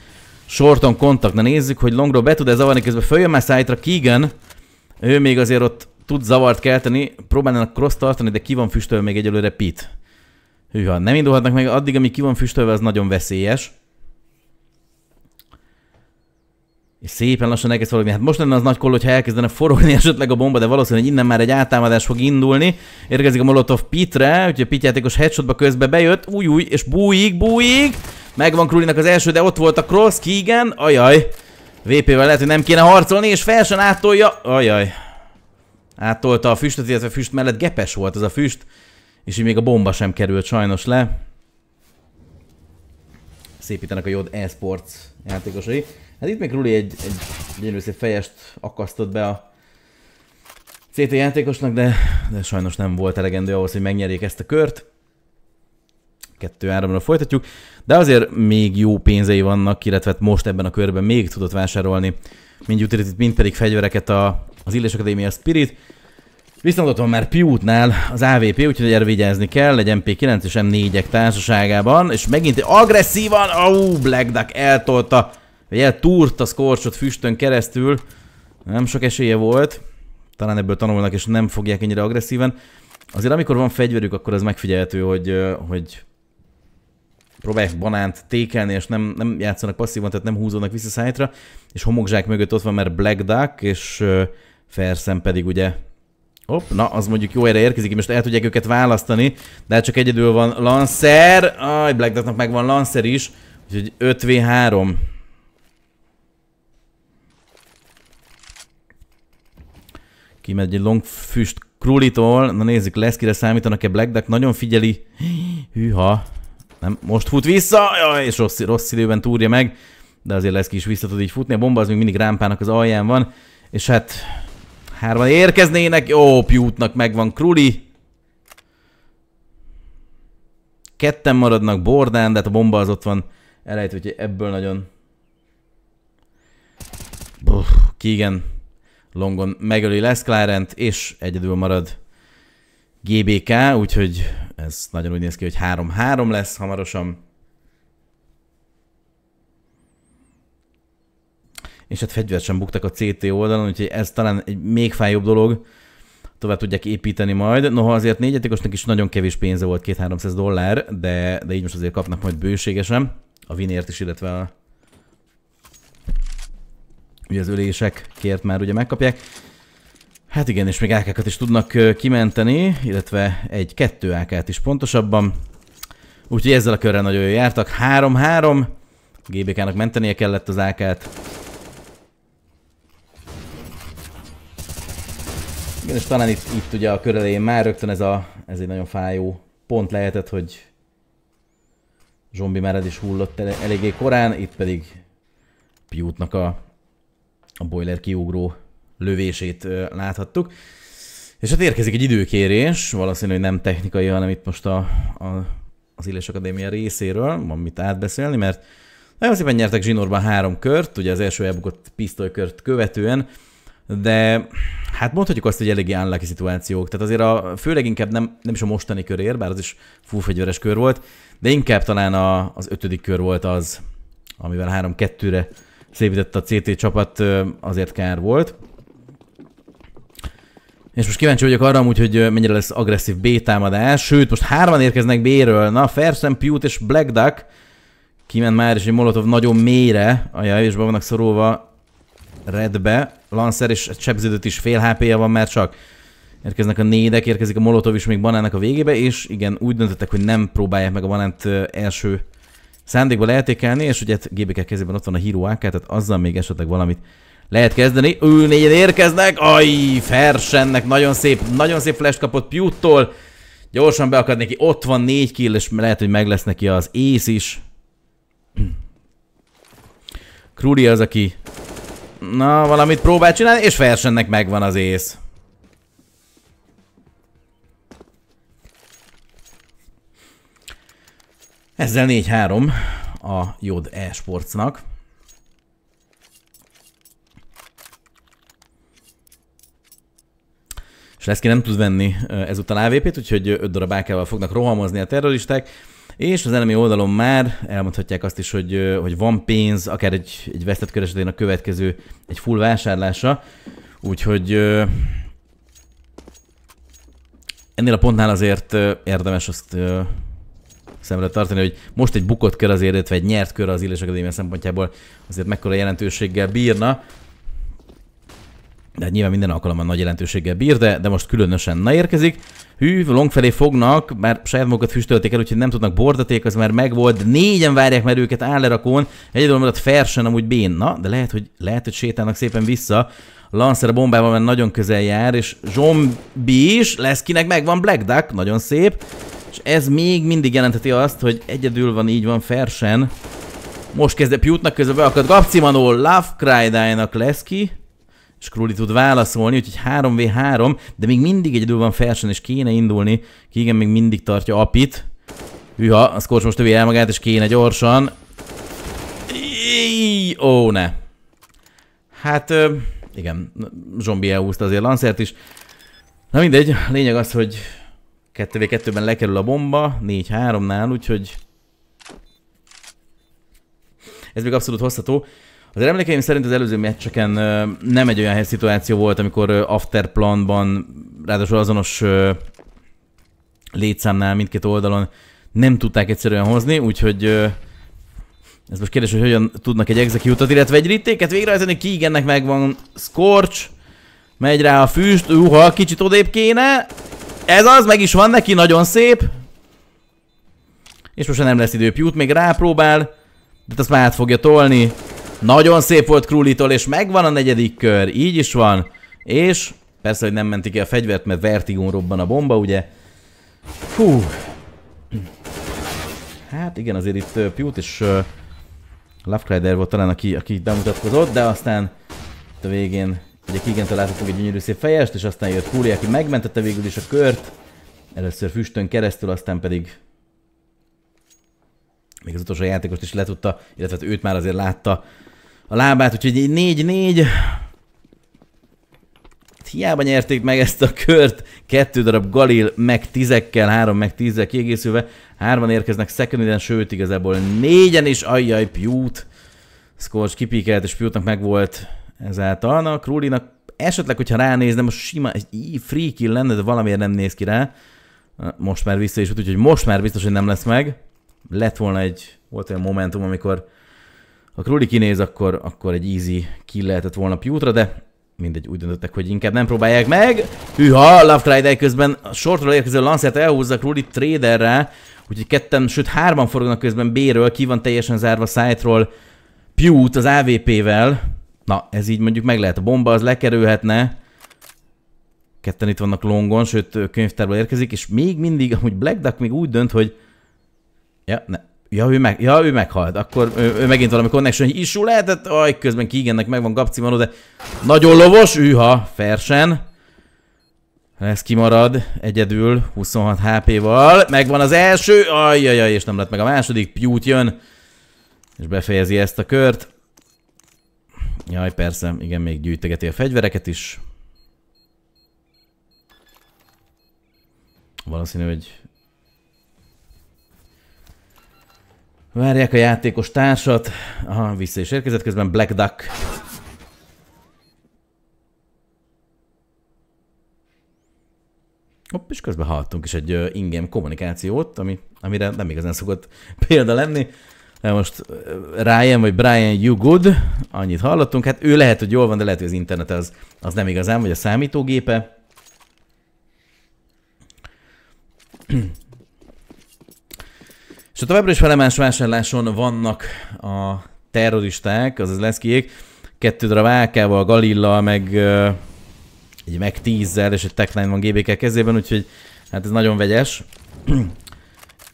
Shorton kontakt. Na nézzük, hogy longról be tud-e zavarni, közben följön már szájtra Keegan. Ő még azért ott tud zavart kelteni, próbálnának cross tartani, de ki van füstölve még egyelőre Pit. Hűha, nem indulhatnak meg, addig, amíg ki van füstölve, az nagyon veszélyes. És szépen lassan elkezd forogni. Hát most lenne az nagy koll, hogyha elkezdene forogni [laughs] esetleg a bomba, de valószínűleg innen már egy átámadás fog indulni. Érkezik a Molotov Pitre, úgyhogy a Pit játékos headshotba közbe bejött, új, új, és bújik, bújik, Megvan Krulinak az első, de ott volt a cross, igen, ajaj. VP-vel lehet, hogy nem kéne harcolni, és felsen áttolja, ajaj. Áttolta a füstöt, illetve füst mellett gepes volt ez a füst, és így még a bomba sem került sajnos le. Szépítenek a Jod Esports játékosai. Hát itt még Ruli egy, egy gyönyörű szép fejest akasztott be a CT játékosnak, de, de sajnos nem volt elegendő ahhoz, hogy megnyerjék ezt a kört. 2-3-ra folytatjuk, de azért még jó pénzei vannak, illetve hát most ebben a körben még tudott vásárolni mind utility mind pedig fegyvereket a, az Illés Akadémia Spirit. Viszont ott van már Piútnál az AVP, úgyhogy erre vigyázni kell, egy MP9 és M4-ek társaságában, és megint agresszívan, au, Black Duck eltolta, vagy eltúrt a Scorchot füstön keresztül, nem sok esélye volt, talán ebből tanulnak és nem fogják ennyire agresszíven. Azért amikor van fegyverük, akkor az megfigyelhető, hogy, hogy próbálják banánt tékelni, és nem, nem játszanak passzívan, tehát nem húzódnak vissza szájtra, és homokzsák mögött ott van már Black Duck, és Fersen pedig ugye Hopp, na, az mondjuk jó erre érkezik, most el tudják őket választani, de hát csak egyedül van Lancer, aj, Black Ducknak meg van Lancer is, úgyhogy 5v3. Kimegy egy long füst Krulitól, na nézzük, lesz kire számítanak-e Black Duck, nagyon figyeli, hűha, nem, most fut vissza, jaj, és rossz, rossz időben túrja meg, de azért lesz ki is vissza tud így futni. A bomba az még mindig rámpának az alján van, és hát hárman érkeznének. Jó, Piútnak megvan Kruli. Ketten maradnak Bordán, de hát a bomba az ott van elejtve, hogy ebből nagyon... Buh, Keegan Longon megöli Lesclarent, és egyedül marad GBK, úgyhogy ez nagyon úgy néz ki, hogy 3-3 lesz hamarosan. És hát fegyvert sem buktak a CT oldalon, úgyhogy ez talán egy még fájóbb dolog. Tovább tudják építeni majd. Noha azért négyetikosnak is nagyon kevés pénze volt, 2-300 dollár, de, de így most azért kapnak majd bőségesen. A vinért is, illetve a ugye az ölésekért már ugye megkapják. Hát igen, és még ákákat is tudnak kimenteni, illetve egy-kettő ákát is pontosabban. Úgyhogy ezzel a körrel nagyon jól jártak. 3-3. GBK-nak mentenie kellett az ákát. Igen, és talán itt, itt ugye a körelején már rögtön ez, a, ez egy nagyon fájó pont lehetett, hogy Zsombi már ez is hullott el, eléggé korán, itt pedig Piútnak a, a boiler kiugró lövését láthattuk. És hát érkezik egy időkérés, valószínű, hogy nem technikai, hanem itt most a, a, az Illés Akadémia részéről van mit átbeszélni, mert nagyon szépen nyertek zsinórban három kört, ugye az első elbukott pisztolykört követően, de hát mondhatjuk azt, hogy eléggé unlucky szituációk. Tehát azért a, főleg inkább nem, nem is a mostani körér, bár az is fúfegyveres kör volt, de inkább talán a, az ötödik kör volt az, amivel 3-2-re szépített a CT csapat, azért kár volt. És most kíváncsi vagyok arra amúgy, hogy mennyire lesz agresszív B támadás. Sőt, most hárman érkeznek B-ről. Na, Fersen, Pute és Black Duck. Kiment már is egy Molotov nagyon mélyre. a és be vannak szorulva redbe. Lancer és sebződött is fél HP-ja van már csak. Érkeznek a nédek, érkezik a Molotov is még banának a végébe, és igen, úgy döntöttek, hogy nem próbálják meg a banánt első szándékba lehetékelni, és ugye hát GBK kezében ott van a Hero AK, tehát azzal még esetleg valamit lehet kezdeni. Ő négyen érkeznek. Aj, Fersennek nagyon szép, nagyon szép flash kapott Pewtól. Gyorsan beakad neki. Ott van négy kill, és lehet, hogy meg lesz neki az ész is. Krúli az, aki na, valamit próbál csinálni, és Fersennek megvan az ész. Ezzel 4-3 a Jod Esportsnak. ki nem tud venni ezután AVP-t, úgyhogy öt darab AK-val fognak rohamozni a terroristák, és az elemi oldalon már elmondhatják azt is, hogy, hogy van pénz, akár egy, egy vesztett kör a következő, egy full vásárlása, úgyhogy ennél a pontnál azért érdemes azt szemre tartani, hogy most egy bukott kör azért, vagy egy nyert kör az Illés Akadémia szempontjából azért mekkora jelentőséggel bírna de hát nyilván minden alkalommal nagy jelentőséggel bír, de, de most különösen na érkezik. Hű, long felé fognak, már saját magukat füstölték el, úgyhogy nem tudnak bordaték, az már megvolt, négyen várják már őket állerakón, egyedül maradt Fersen amúgy bén, na, de lehet, hogy, lehet, hogy sétálnak szépen vissza. Lancer a bombával már nagyon közel jár, és zombi is, lesz kinek megvan Black Duck, nagyon szép. És ez még mindig jelenteti azt, hogy egyedül van, így van Fersen. Most kezd a Pewtnak közben beakadt Gapcimanó, Love Cry lesz ki. Skrulli tud válaszolni, úgyhogy 3v3, de még mindig egyedül van Fersen, és kéne indulni. igen, még mindig tartja Apit. Hűha, a Scorch most tövi el magát, és kéne gyorsan. Íj, ó, ne. Hát, igen, zombi elhúzta azért Lancert is. Na mindegy, lényeg az, hogy 2v2-ben lekerül a bomba, 4-3-nál, úgyhogy... Ez még abszolút hozható. Az emlékeim szerint az előző meccseken nem egy olyan helyes szituáció volt, amikor planban, ráadásul azonos létszámnál mindkét oldalon nem tudták egyszerűen hozni, úgyhogy ez most kérdés, hogy hogyan tudnak egy execute illetve egy rittéket végrehajtani, igennek megvan Scorch, megy rá a füst, uha, kicsit odébb kéne, ez az, meg is van neki, nagyon szép. És most nem lesz idő Pute még rápróbál, de azt már át fogja tolni. Nagyon szép volt Krulitól, és megvan a negyedik kör, így is van. És persze, hogy nem mentik ki a fegyvert, mert vertigón robban a bomba, ugye? Hú. Hát igen, azért itt Pewt és uh, Lovecrider volt talán, aki, aki bemutatkozott, de aztán itt a végén ugye igen találtunk egy gyönyörű szép fejest, és aztán jött Kúri, aki megmentette végül is a kört. Először füstön keresztül, aztán pedig még az utolsó játékost is letudta, illetve hát őt már azért látta a lábát, úgyhogy így 4-4. Hát hiába nyerték meg ezt a kört, kettő darab Galil meg tízekkel, három meg tízzel kiegészülve, hárman érkeznek second sőt igazából négyen is, ajjaj, Piút. Scorch kipikelt, és Piutnak volt ezáltal. Na, Krulinak esetleg, hogyha ránézne, most sima, egy free kill lenne, de valamiért nem néz ki rá. Most már vissza is, úgyhogy most már biztos, hogy nem lesz meg. Lett volna egy, volt olyan momentum, amikor ha Kruli kinéz, akkor, akkor egy easy kill lehetett volna piútra, de mindegy, úgy döntöttek, hogy inkább nem próbálják meg. Hűha, Lovecry közben a sortról érkező Lancert elhúzza Kruli traderre, úgyhogy ketten, sőt hárman forognak közben B-ről, ki van teljesen zárva szájtról ról az AVP-vel. Na, ez így mondjuk meg lehet, a bomba az lekerülhetne. Ketten itt vannak longon, sőt könyvtárból érkezik, és még mindig, amúgy Black Duck még úgy dönt, hogy Ja, ne, Ja, ő, meg, ja, ő meghalt. Akkor ő, ő megint valami connection issue lehetett. Aj, közben ki igennek megvan gapcimanó, de nagyon lovos. Üha, fersen. Ez kimarad egyedül 26 HP-val. Megvan az első. Ajjajaj, és nem lett meg a második. Pjút jön. És befejezi ezt a kört. Jaj, persze. Igen, még gyűjtegeti a fegyvereket is. Valószínű, hogy Várják a játékos társat. Aha, vissza is érkezett, közben Black Duck. Hopp, és közben hallottunk is egy ingame kommunikációt, ami, amire nem igazán szokott [laughs] példa lenni. De Most Ryan vagy Brian You Good, annyit hallottunk. Hát ő lehet, hogy jól van, de lehet, hogy az internet az, az nem igazán, vagy a számítógépe. [clears throat] És továbbra is felemás vásárláson vannak a terroristák, azaz leszkiék, kettő darab AK-val, Galilla, meg uh, egy meg tízzel, és egy techline van GBK kezében, úgyhogy hát ez nagyon vegyes.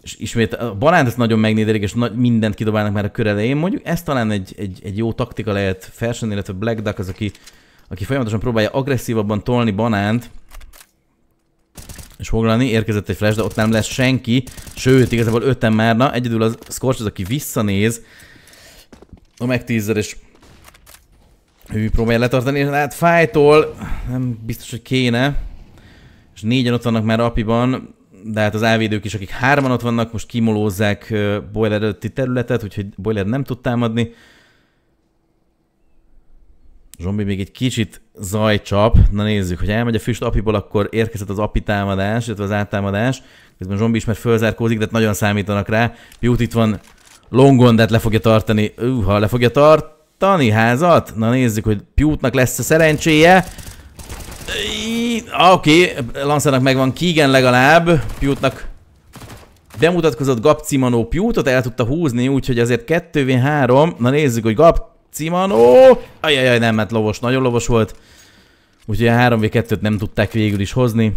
és ismét a banánt nagyon megnéderik, és na- mindent kidobálnak már a kör elején. Mondjuk ez talán egy, egy, egy jó taktika lehet felsenni, illetve Black Duck az, aki, aki folyamatosan próbálja agresszívabban tolni banánt, és foglalni. Érkezett egy flash, de ott nem lesz senki. Sőt, igazából öten már, na, egyedül az Scorch az, aki visszanéz a meg és ő próbálja letartani, és hát fájtól nem biztos, hogy kéne. És négyen ott vannak már apiban, de hát az ávédők is, akik hárman ott vannak, most kimolózzák Boiler előtti területet, úgyhogy Boiler nem tud támadni. Zsombi még egy kicsit zajcsap. Na nézzük, hogy elmegy a füst apiból, akkor érkezett az api támadás, illetve az áttámadás. Közben Zsombi is már fölzárkózik, de nagyon számítanak rá. Piút itt van longon, de hát le fogja tartani. Uha, le fogja tartani házat? Na nézzük, hogy Piútnak lesz a szerencséje. Oké, okay, Lancernak megvan Keegan legalább. Piútnak bemutatkozott Gabcimanó Piútot, el tudta húzni, úgyhogy azért 2v3. Na nézzük, hogy Gab Cimano, Ajajaj, nem, mert lovos, nagyon lovos volt. Úgyhogy a 3v2-t nem tudták végül is hozni.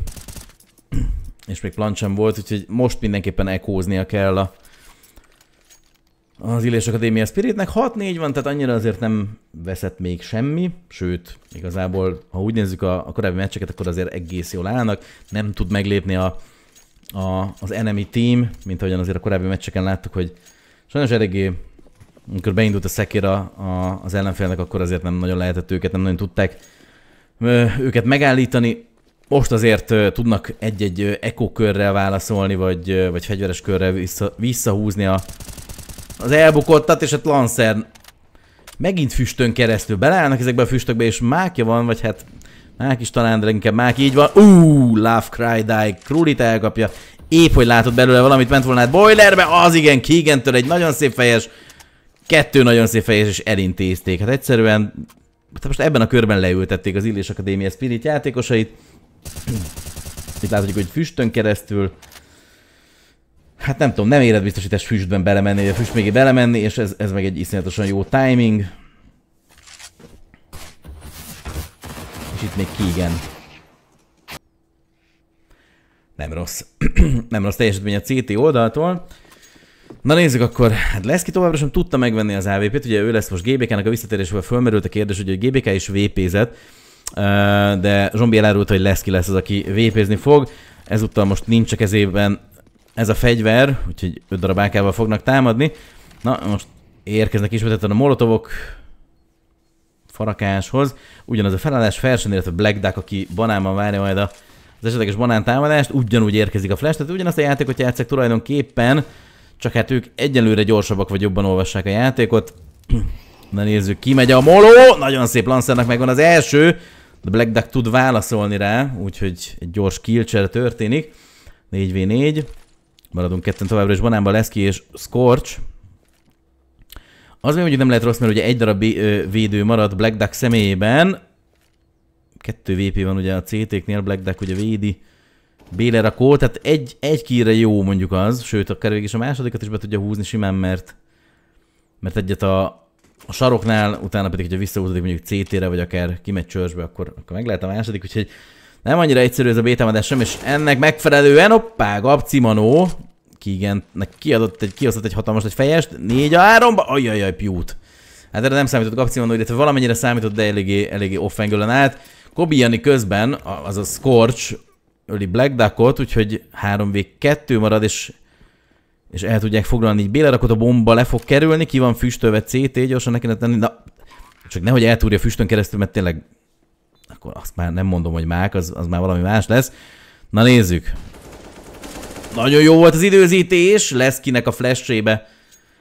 És még plan sem volt, úgyhogy most mindenképpen ekóznia kell a az Illés Akadémia Spiritnek. 6-4 van, tehát annyira azért nem veszett még semmi, sőt, igazából, ha úgy nézzük a, a korábbi meccseket, akkor azért egész jól állnak, nem tud meglépni a, a, az enemy team, mint ahogyan azért a korábbi meccseken láttuk, hogy sajnos eléggé amikor beindult a szekira a, az ellenfélnek, akkor azért nem nagyon lehetett őket, nem nagyon tudták őket megállítani. Most azért tudnak egy-egy ekokörrel válaszolni, vagy, vagy fegyveres körrel vissza, visszahúzni a, az elbukottat, és a hát Lancer megint füstön keresztül beleállnak ezekbe a füstökbe, és mákja van, vagy hát mák is talán, de inkább mák így van. Uuuuh, Love Cry Die, Krulit elkapja. Épp, hogy látott belőle valamit, ment volna hát Boilerbe, az igen, Kigentől egy nagyon szép fejes kettő nagyon szép fejés, és elintézték. Hát egyszerűen hát most ebben a körben leültették az Illés Akadémia Spirit játékosait. Itt láthatjuk, hogy füstön keresztül. Hát nem tudom, nem éred biztosítás füstben belemenni, vagy a füst mégé belemenni, és ez, ez meg egy iszonyatosan jó timing. És itt még igen, Nem rossz. [clears throat] nem rossz teljesítmény a CT oldaltól. Na nézzük akkor, hát Leszki továbbra sem tudta megvenni az AVP-t, ugye ő lesz most GBK-nak a visszatérésével fölmerült a kérdés, hogy GBK is VP-zett, de Zsombi elárult, hogy Leszki lesz az, aki VP-zni fog. Ezúttal most nincs a kezében ez a fegyver, úgyhogy öt darab AK-val fognak támadni. Na, most érkeznek ismételten a molotovok farakáshoz. Ugyanaz a felállás, Fersen, illetve Black Duck, aki banánban várja majd az esetleges banán támadást, ugyanúgy érkezik a flash, tehát ugyanazt a játékot játszik tulajdonképpen, csak hát ők egyelőre gyorsabbak vagy jobban olvassák a játékot. [clears throat] Na nézzük, megy a moló! Nagyon szép Lancernak megvan az első, de Black Duck tud válaszolni rá, úgyhogy egy gyors kill történik. 4v4. Maradunk ketten továbbra is banánban lesz ki, és Scorch. Az még hogy nem lehet rossz, mert ugye egy darab védő maradt Black Duck személyében. Kettő VP van ugye a CT-knél, Black Duck ugye védi Béle rakó, tehát egy, egy kire jó mondjuk az, sőt akár végig is a másodikat is be tudja húzni simán, mert, mert egyet a, a saroknál, utána pedig, hogyha visszahúzódik mondjuk CT-re, vagy akár kimegy csörzsbe, akkor, akkor meg lehet a második, úgyhogy nem annyira egyszerű ez a bétámadás sem, és ennek megfelelően, hoppá, Gabcimanó, igen, nek kiadott egy, kiosztott egy hatalmas egy fejest, négy a háromba, ba ajajaj, Piút. Hát erre nem számított Gabcimanó, illetve valamennyire számított, de eléggé, eléggé offengölen Kobi Kobiani közben, az a Scorch öli Black Duckot, úgyhogy 3v2 marad, és, és el tudják foglalni így Bélerakot, a bomba le fog kerülni, ki van füstölve CT, gyorsan neki tenni, na, csak nehogy eltúrja füstön keresztül, mert tényleg akkor azt már nem mondom, hogy mák, az, az már valami más lesz. Na nézzük. Nagyon jó volt az időzítés, lesz kinek a flash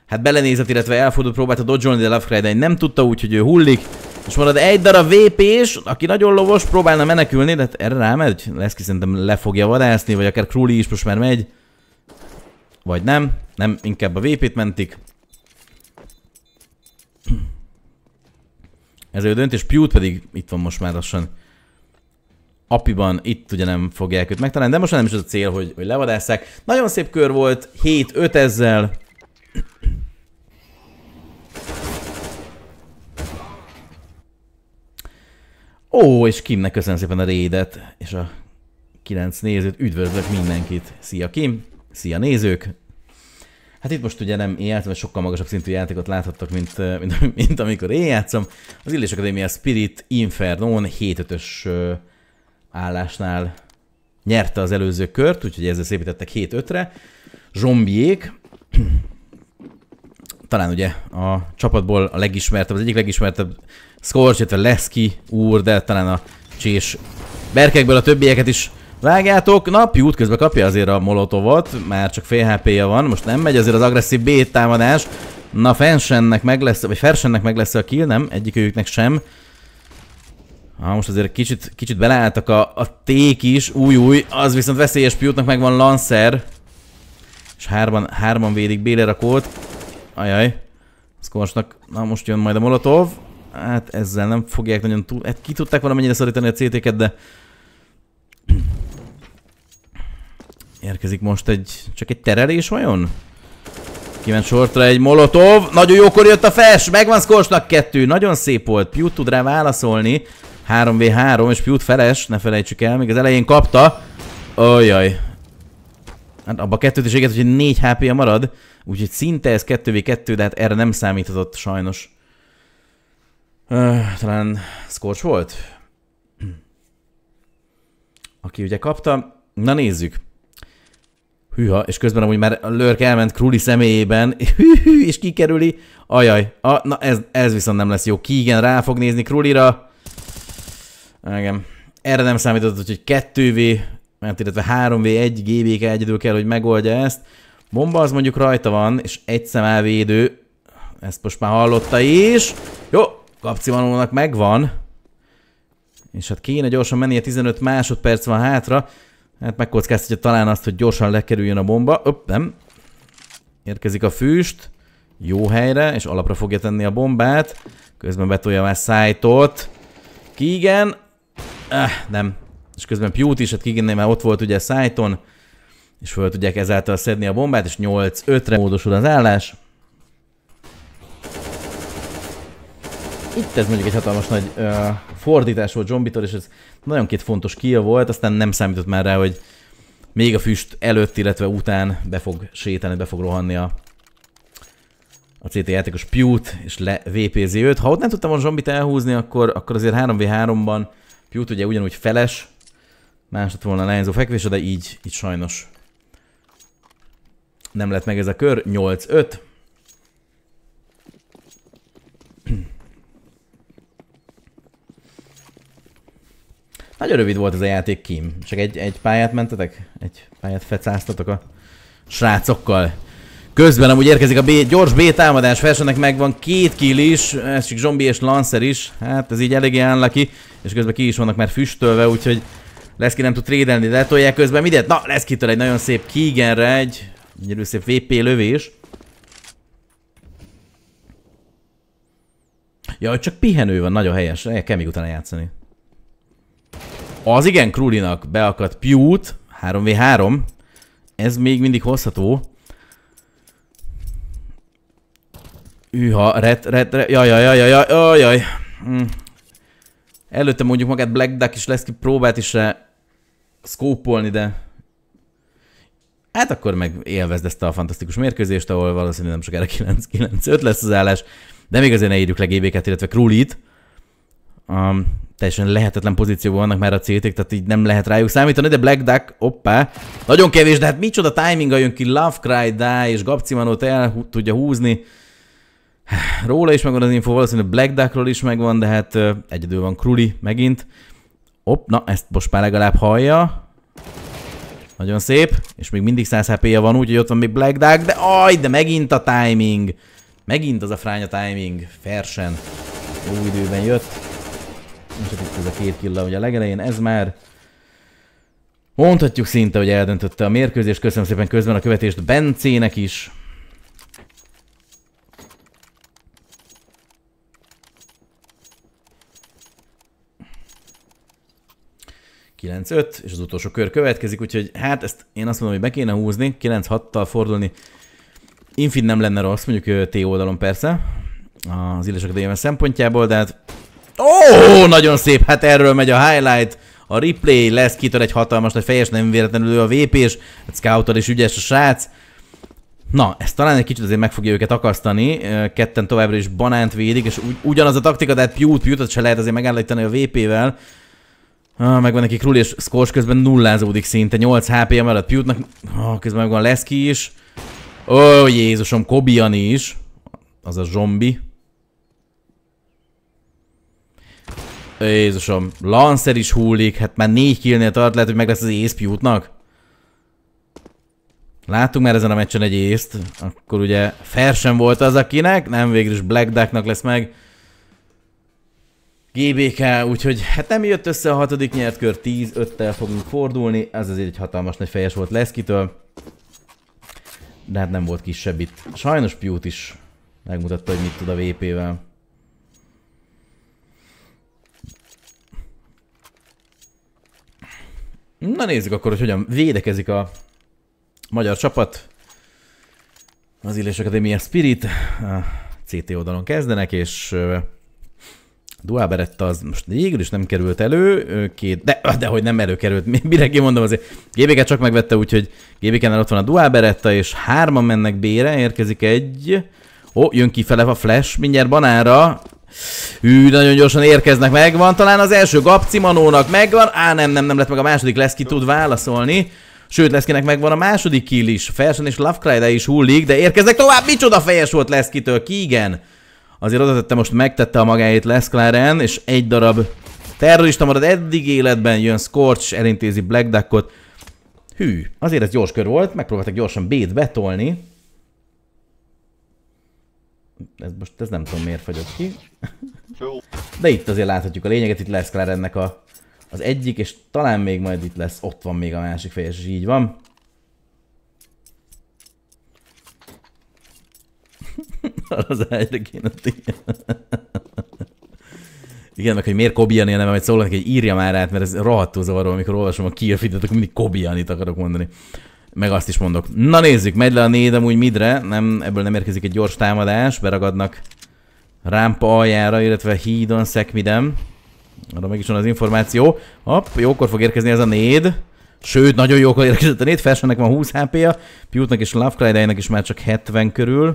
Hát belenézett, illetve elfordult, próbálta dodge de Lovecraft de nem tudta, úgyhogy ő hullik. Most marad egy darab vp és aki nagyon lovos, próbálna menekülni, de hát erre rámegy. Leszki szerintem le fogja vadászni, vagy akár Kruli is most már megy. Vagy nem. Nem, inkább a VP-t mentik. Ez ő döntés, Pewt pedig itt van most már lassan. Apiban itt ugye nem fogják őt megtalálni, de most nem is az a cél, hogy, hogy levadásszák. Nagyon szép kör volt, 7-5 ezzel. Ó, és Kimnek köszönöm szépen a rédet, és a kilenc nézőt. Üdvözlök mindenkit. Szia Kim, szia nézők. Hát itt most ugye nem én játszom, sokkal magasabb szintű játékot láthattak, mint, mint, mint amikor én játszom. Az Illés Akadémia Spirit Infernon 7-5-ös állásnál nyerte az előző kört, úgyhogy ezzel szépítettek 7-5-re. Zsombiék. talán ugye a csapatból a legismertebb, az egyik legismertebb Scorch, illetve Leszki úr, de talán a csés berkekből a többieket is vágjátok. Napi út közben kapja azért a Molotovot, már csak fél HP-ja van, most nem megy azért az agresszív B támadás. Na Fensennek meg lesz, vagy Fersennek meg lesz a kill, nem? Egyikőjüknek sem. Ha, most azért kicsit, kicsit beleálltak a, a ték is, új-új, az viszont veszélyes piútnak megvan Lancer. És hárman, hárman védik Bélerakót. Ajaj. Szkorsnak, na most jön majd a Molotov hát ezzel nem fogják nagyon túl... Hát ki tudták valamennyire szorítani a CT-ket, de... Érkezik most egy... Csak egy terelés vajon? Kiment sortra egy molotov. Nagyon jókor jött a fes! Megvan Skorsnak kettő. Nagyon szép volt. Piut tud rá válaszolni. 3v3, és Piut feles, ne felejtsük el. Még az elején kapta. Ojjaj. Hát abba kettőt is éget, hogy 4 hp -ja marad. Úgyhogy szinte ez 2v2, de hát erre nem számíthatott sajnos talán Scorch volt? Aki ugye kapta. Na nézzük. Hűha, és közben amúgy már a Lörk elment Kruli személyében, hű, és kikerüli. Ajaj, a, na ez, ez viszont nem lesz jó. igen, rá fog nézni Krulira. Igen. Erre nem számított, hogy 2v, mert illetve 3v1 GBK egyedül kell, hogy megoldja ezt. Bomba az mondjuk rajta van, és egy szemelvédő. Ezt most már hallotta is. Jó, Kapcimanónak megvan. És hát kéne gyorsan mennie, 15 másodperc van hátra. Hát megkockáztatja talán azt, hogy gyorsan lekerüljön a bomba. Öpp, nem. Érkezik a füst. Jó helyre, és alapra fogja tenni a bombát. Közben betolja már szájtot. Kigen. Eh, nem. És közben Pewt is, hát Kigen már ott volt ugye szájton. És föl tudják ezáltal szedni a bombát, és 8-5-re módosul az állás. itt ez mondjuk egy hatalmas nagy uh, fordítás volt Zsombitól, és ez nagyon két fontos kia volt, aztán nem számított már rá, hogy még a füst előtt, illetve után be fog sétálni, be fog rohanni a, a CT játékos Pewt, és le VPZ őt. Ha ott nem tudtam a Zsombit elhúzni, akkor, akkor azért 3v3-ban Pewt ugye ugyanúgy feles, más lett volna lányzó fekvése, de így, így sajnos nem lett meg ez a kör. 8-5. Nagyon rövid volt ez a játék, Kim. Csak egy, egy pályát mentetek? Egy pályát fecáztatok a srácokkal. Közben amúgy érkezik a B, gyors B támadás, felsőnek megvan két kill is, ez csak zombi és lancer is, hát ez így eléggé unlucky, és közben ki is vannak már füstölve, úgyhogy Leszki nem tud trédelni, de letolják közben mindet. Na, lesz től egy nagyon szép Keeganre, egy gyönyörű szép VP lövés. Ja, hogy csak pihenő van, nagyon helyes, kell még utána játszani. Az igen, Krulinak beakadt Pewt, 3v3. Ez még mindig hozható. Üha, ret, ret, ret, jaj, jaj, jaj, jaj, jaj, jaj. Mm. Előtte mondjuk magát Black Duck is lesz ki, próbált is -e szkópolni, de... Hát akkor meg élvezd ezt a fantasztikus mérkőzést, ahol valószínűleg nem sokára 9-9-5 lesz az állás, de még azért ne írjuk le GB-ket, illetve Krulit. Um, teljesen lehetetlen pozícióban vannak már a CT-k, tehát így nem lehet rájuk számítani, de Black Duck, oppá, nagyon kevés, de hát micsoda timinga jön ki, Love Cry Die, és Gabcimanót el tudja húzni. Róla is megvan az info, valószínűleg Black Duckról is megvan, de hát egyedül van Krulli megint. Op, na ezt most már legalább hallja. Nagyon szép, és még mindig 100 HP-ja van, úgyhogy ott van még Black Duck, de aj, de megint a timing! Megint az a fránya timing, fersen. Jó időben jött csak itt ez a két killa, ugye a legelején ez már mondhatjuk szinte, hogy eldöntötte a mérkőzést. Köszönöm szépen közben a követést Bencének is. és az utolsó kör következik, úgyhogy hát ezt én azt mondom, hogy be kéne húzni, 9-6-tal fordulni. Infin nem lenne rossz, mondjuk T oldalon persze, az Illés Akadémia szempontjából, de hát Ó, oh, nagyon szép, hát erről megy a highlight. A replay lesz kitör egy hatalmas nagy fejes, nem véletlenül ő a VP-s, scouter is ügyes a srác. Na, ez talán egy kicsit azért meg fogja őket akasztani, ketten továbbra is banánt védik, és ugy ugyanaz a taktika, de hát Pewt, Pewt-ot se lehet azért megállítani a VP-vel. Ah, megvan neki Krull, és Skors közben nullázódik szinte, 8 hp mellett Pewtnak, ah, közben megvan Leszki is. Ó, oh, Jézusom, Kobian is, az a zombi. Jézusom, Lancer is hullik, hát már négy killnél tart, lehet, hogy meg lesz az észpi útnak. Láttunk már ezen a meccsen egy észt, akkor ugye Fer sem volt az akinek, nem végül is Black Ducknak lesz meg. GBK, úgyhogy hát nem jött össze a hatodik nyert kör, 10-5-tel fogunk fordulni, ez azért egy hatalmas nagy fejes volt Leszkitől. De hát nem volt kisebb itt. Sajnos Piút is megmutatta, hogy mit tud a VP-vel. Na nézzük akkor, hogy hogyan védekezik a magyar csapat. Az Illés Akadémia Spirit a CT oldalon kezdenek, és Duáberetta az most végül is nem került elő, két, de, de hogy nem előkerült, mire mondom azért, gbk csak megvette, úgyhogy gbk ott van a Duáberetta, és hárman mennek B-re, érkezik egy, ó, oh, jön kifele a Flash, mindjárt banára, Hű, nagyon gyorsan érkeznek, megvan talán az első Gabcimanónak, megvan, á nem, nem, nem lett meg a második, lesz ki tud válaszolni. Sőt, Leszkinek megvan a második kill is, Felsen és lovecry is hullik, de érkeznek tovább, micsoda fejes volt Leszkitől, ki igen. Azért oda tette, most megtette a magáét Leszkláren, és egy darab terrorista marad eddig életben, jön Scorch, elintézi Black Duckot. Hű, azért ez gyors kör volt, megpróbáltak gyorsan B-t betolni ez most ez nem tudom miért fagyott ki. De itt azért láthatjuk a lényeget, itt lesz Claire ennek a, az egyik, és talán még majd itt lesz, ott van még a másik fejes, és így van. [laughs] az ágyra kéne Igen, meg hogy miért Kobiani a nevem, hogy szólnak, hogy írja már át, mert ez rohadtul zavaró, amikor olvasom a kill akkor mindig Kobianit akarok mondani meg azt is mondok. Na nézzük, megy le a néd amúgy midre, nem, ebből nem érkezik egy gyors támadás, beragadnak rámpa aljára, illetve hídon szekmidem. Arra meg is van az információ. Hopp, jókor fog érkezni ez a néd. Sőt, nagyon jókor érkezett a néd, Felsőnek van 20 HP-ja, Pewtnek és lovecry is már csak 70 körül,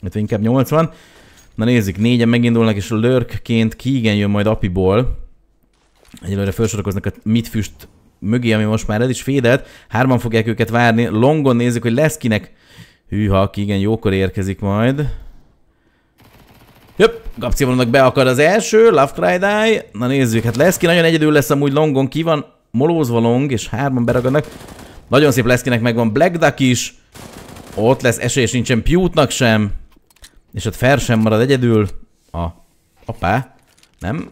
illetve inkább 80. Na nézzük, négyen megindulnak, és lörkként kiigen jön majd Apiból. Egyelőre felsorakoznak a mitfüst mögé, ami most már el is fédelt. Hárman fogják őket várni. Longon nézzük, hogy lesz kinek. Hűha, aki igen jókor érkezik majd. Jöpp, Gapcivonnak be akar az első, Love Cry Die. Na nézzük, hát Leszki nagyon egyedül lesz amúgy Longon, ki van molózva Long, és hárman beragadnak. Nagyon szép Leszkinek megvan Black Duck is. Ott lesz esély, és nincsen Pewtnak sem. És ott Fer sem marad egyedül. A apá. Nem?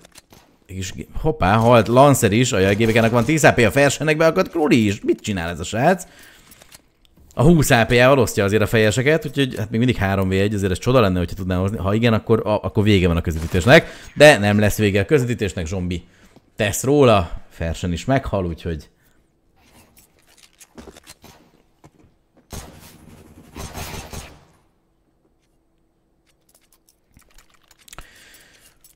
Mégis, hoppá, halt Lancer is, a gbk van 10 AP, a fersenek akad, Kruli is. Mit csinál ez a srác? A 20 AP-jával osztja azért a fejeseket, úgyhogy hát még mindig 3v1, azért ez csoda lenne, hogyha tudná hozni. Ha igen, akkor, a, akkor vége van a közvetítésnek, de nem lesz vége a közvetítésnek, zombi tesz róla, Fersen is meghal, úgyhogy...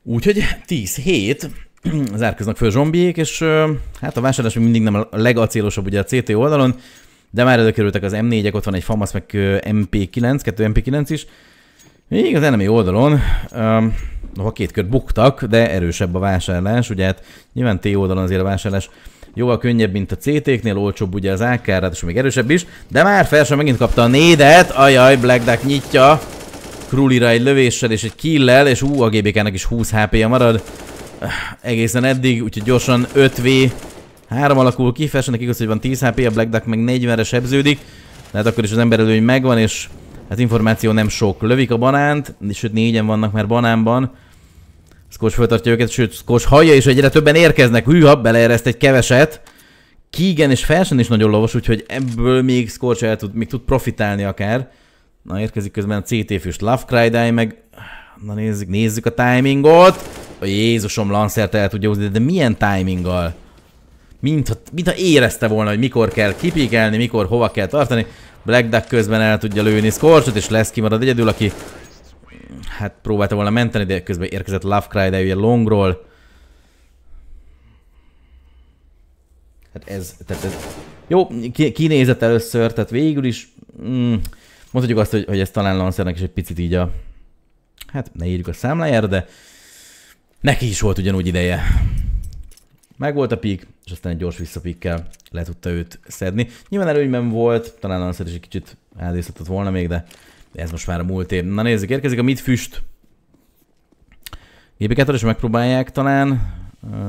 Úgyhogy 10 hét, [clears throat] zárkoznak föl zombiék, és hát a vásárlás még mindig nem a legacélosabb ugye a CT oldalon, de már előkerültek az M4-ek, ott van egy FAMAS, meg MP9, kettő MP9 is. Még az enemi oldalon, noha két kört buktak, de erősebb a vásárlás, ugye hát nyilván T oldalon azért a vásárlás jóval könnyebb, mint a CT-knél, olcsóbb ugye az AK, és még erősebb is, de már felső megint kapta a nédet, ajaj, Black Duck nyitja, Krulira egy lövéssel és egy killel, és ú, a GBK-nek is 20 HP-ja marad, egészen eddig, úgyhogy gyorsan 5V, 3 alakul ki, felsőnek igaz, hogy van 10 HP, a Black Duck meg 40-re sebződik, tehát akkor is az ember előny megvan, és hát információ nem sok. Lövik a banánt, és sőt négyen vannak már banánban. Skos feltartja őket, sőt Skos hallja, és egyre többen érkeznek. Hűha, beleereszt egy keveset. Keegan és felsen is nagyon lovos, úgyhogy ebből még Scorch el tud, még tud profitálni akár. Na, érkezik közben a CT füst. Lovecry meg... Na nézzük, nézzük a timingot a Jézusom Lancert el tudja húzni, de milyen timinggal? Mintha, ha érezte volna, hogy mikor kell kipikelni, mikor hova kell tartani. Black Duck közben el tudja lőni Scorchot, és lesz kimarad egyedül, aki hát próbálta volna menteni, de közben érkezett Cry, de ugye Longról. Hát ez, tehát ez... Jó, kinézett először, tehát végül is... Mm, mondhatjuk azt, hogy, hogy ez talán Lancernek is egy picit így a... Hát ne írjuk a számlájára, de Neki is volt ugyanúgy ideje. Megvolt a pík, és aztán egy gyors visszapikkel le tudta őt szedni. Nyilván előnyben volt, talán a is egy kicsit eldészhetett volna még, de ez most már a múlt év. Na nézzük, érkezik a mit füst. gp is megpróbálják talán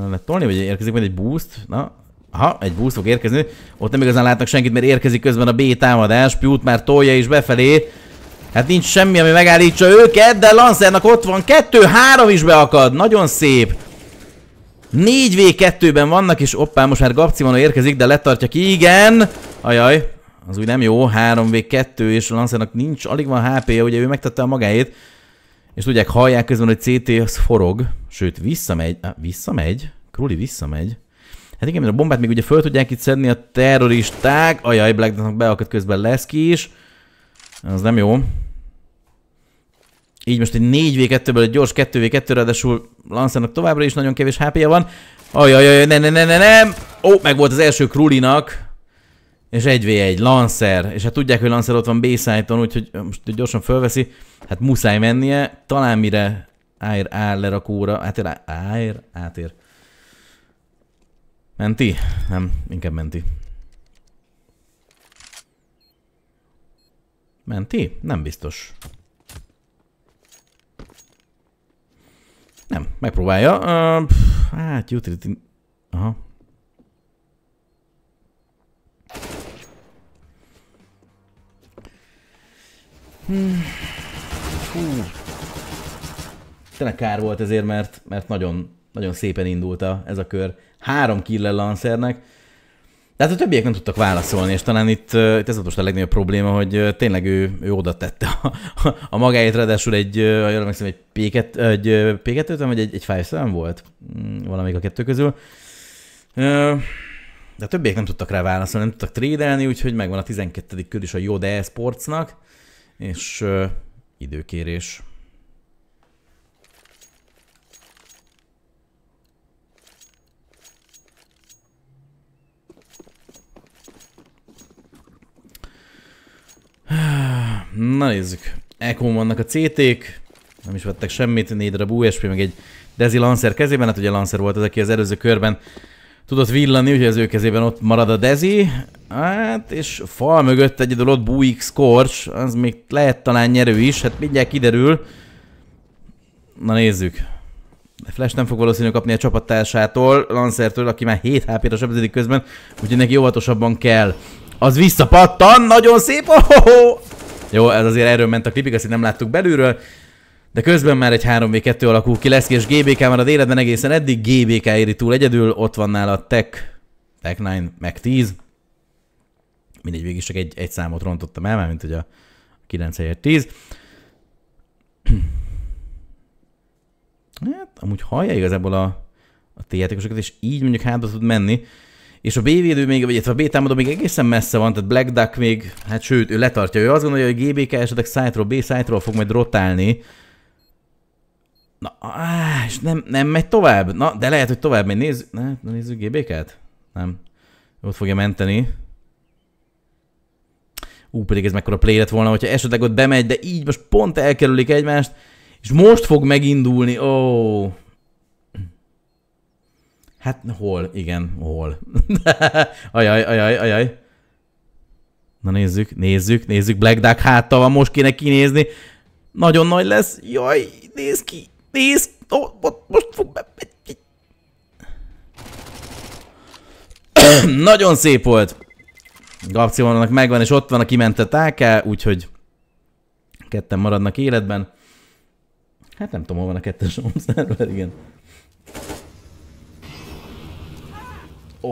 letolni, vagy érkezik majd egy boost. Na, Aha, egy boost fog érkezni. Ott nem igazán látnak senkit, mert érkezik közben a B támadás. Piút már tolja is befelé. Hát nincs semmi, ami megállítsa őket, de Lancernak ott van. Kettő, három is beakad. Nagyon szép. 4v2-ben vannak, és oppá, most már Gapcimano érkezik, de letartja ki. Igen. Ajaj, az úgy nem jó. 3v2, és Lancernak nincs, alig van HP-je, ugye ő megtette a magáét. És tudják, hallják közben, hogy CT az forog. Sőt, visszamegy. Ah, visszamegy? Kruli visszamegy. Hát igen, mert a bombát még ugye föl tudják itt szedni a terroristák. Ajaj, Black Death-nak beakadt közben lesz ki is. Az nem jó. Így most egy 4v2-ből egy gyors 2v2, ráadásul Lancernak továbbra is nagyon kevés HP-ja van. Ajajaj, ne, ne, ne, ne, nem! Ó, meg volt az első Krulinak. És 1v1, Lancer. És hát tudják, hogy Lancer ott van b on úgyhogy most gyorsan fölveszi. Hát muszáj mennie. Talán mire Ayr áll le rakóra. Átér, Ayr, átér. Menti? Nem, inkább menti. Menti? Nem biztos. Nem, megpróbálja. Uh, hát, utility... Aha. Hmm. Tényleg kár volt ezért, mert, mert nagyon, nagyon szépen indult ez a kör. Három killer lancernek. De hát a többiek nem tudtak válaszolni, és talán itt, itt ez volt most a legnagyobb probléma, hogy tényleg ő, ő oda tette a, a, a magáét, ráadásul egy, ha jól emlékszem, egy péket, egy péket p vagy egy, egy szem volt mm, valamelyik a kettő közül. De a többiek nem tudtak rá válaszolni, nem tudtak trédelni, úgyhogy megvan a 12. kör is a Jode Sportsnak, és időkérés [sighs] Na nézzük. Ekon vannak a CT-k, nem is vettek semmit, négy darab USP, meg egy Dezi Lancer kezében, hát ugye Lancer volt az, aki az előző körben tudott villani, ugye az ő kezében ott marad a Dezi, hát és fal mögött egy dolog bújik Scorch, az még lehet talán nyerő is, hát mindjárt kiderül. Na nézzük. Flash nem fog valószínűleg kapni a csapattársától, Lancertől, aki már 7 hp t a közben, úgyhogy neki óvatosabban kell. Az visszapattan, nagyon szép, oh, oh, oh. Jó, ez azért erről ment a klipig, azt nem láttuk belülről. De közben már egy 3v2 alakú ki lesz, és GBK már az életben egészen eddig GBK éri túl egyedül, ott van nála Tech, Tech 9, meg 10. Mindegy, végig csak egy, egy számot rontottam el, mint hogy a 9 helyett 10. Hát, amúgy hallja igazából a, a t és így mondjuk hátba tud menni és a B védő még, vagy a B támadó még egészen messze van, tehát Black Duck még, hát sőt, ő letartja. Ő azt gondolja, hogy GBK esetleg szájtról, B szájtról fog majd rotálni. Na, áh, és nem, nem megy tovább. Na, de lehet, hogy tovább megy. Nézz, ne, na, nézzük GBK-t? Nem. Ott fogja menteni. Ú, pedig ez mekkora play lett volna, hogyha esetleg ott bemegy, de így most pont elkerülik egymást, és most fog megindulni. Ó, oh. Hát hol? Igen, hol. [laughs] ajaj, ajaj, ajaj. Na nézzük, nézzük, nézzük. Black Duck háttal van, most kéne kinézni. Nagyon nagy lesz. Jaj, néz ki, néz. Oh, most fog be... [coughs] Nagyon szép volt. Gapcivonnak megvan, és ott van a kimentett AK, úgyhogy ketten maradnak életben. Hát nem tudom, hol van a kettes [laughs] Omszerver, igen.